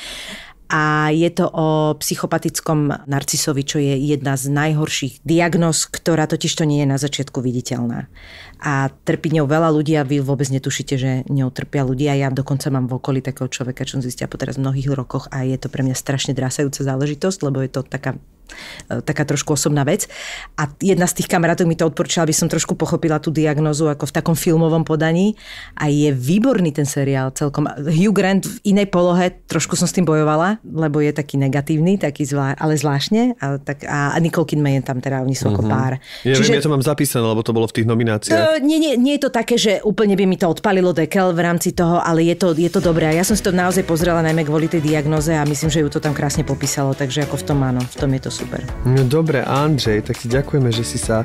a je to o psychopatickom narcisovi, čo je jedna z najhorších diagnóz, ktorá totiž to nie je na začiatku viditeľná a trpí ňou veľa ľudí a vy vôbec netušíte, že ňou trpia ľudia. Ja dokonca mám v okolí takého človeka, čo som zistia po teraz mnohých rokoch a je to pre mňa strašne drasajúca záležitosť, lebo je to taká e, taká trošku osobná vec. A jedna z tých kamarátov mi to odporúčala, aby som trošku pochopila tú diagnozu ako v takom filmovom podaní. A je výborný ten seriál celkom. Hugh Grant v inej polohe, trošku som s tým bojovala, lebo je taký negatívny, taký zvlá, ale zvláštne. A, tak, a Nicole Kidman je tam teda, oni sú mm-hmm. ako mhm. pár. Ja Čiže... viem, ja to mám zapísané, lebo to bolo v tých nomináciách. Eh, nie, nie, nie je to také, že úplne by mi to odpalilo dekel v rámci toho, ale je to, je to dobré. Ja som si to naozaj pozrela najmä kvôli tej diagnoze a myslím, že ju to tam krásne popísalo, takže ako v tom áno, v tom je to super. No dobre, Andrej, tak ti ďakujeme, že si sa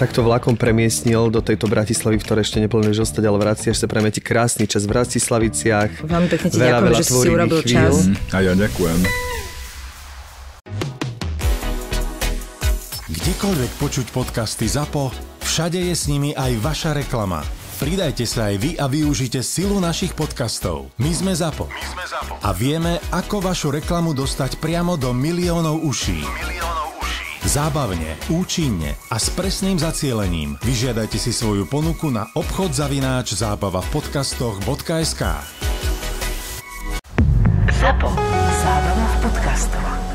takto vlakom premiestnil do tejto Bratislavy, v ktorej ešte neplneš zostať, ale vraciaš sa, prajme ti krásny čas v Bratislaviciach. Vám pekne ti veľa, ďakujem, veľa že si urobil chvíľ. čas. Mm, a ja ďakujem. Kdekoľvek počuť podcasty ZAPO, všade je s nimi aj vaša reklama. Pridajte sa aj vy a využite silu našich podcastov. My sme ZAPO. My sme ZAPO. A vieme, ako vašu reklamu dostať priamo do miliónov uší. Zábavne, účinne a s presným zacielením. Vyžiadajte si svoju ponuku na obchod zavináč zábava v podcastoch.sk. ZAPO. Zábava v podcastoch.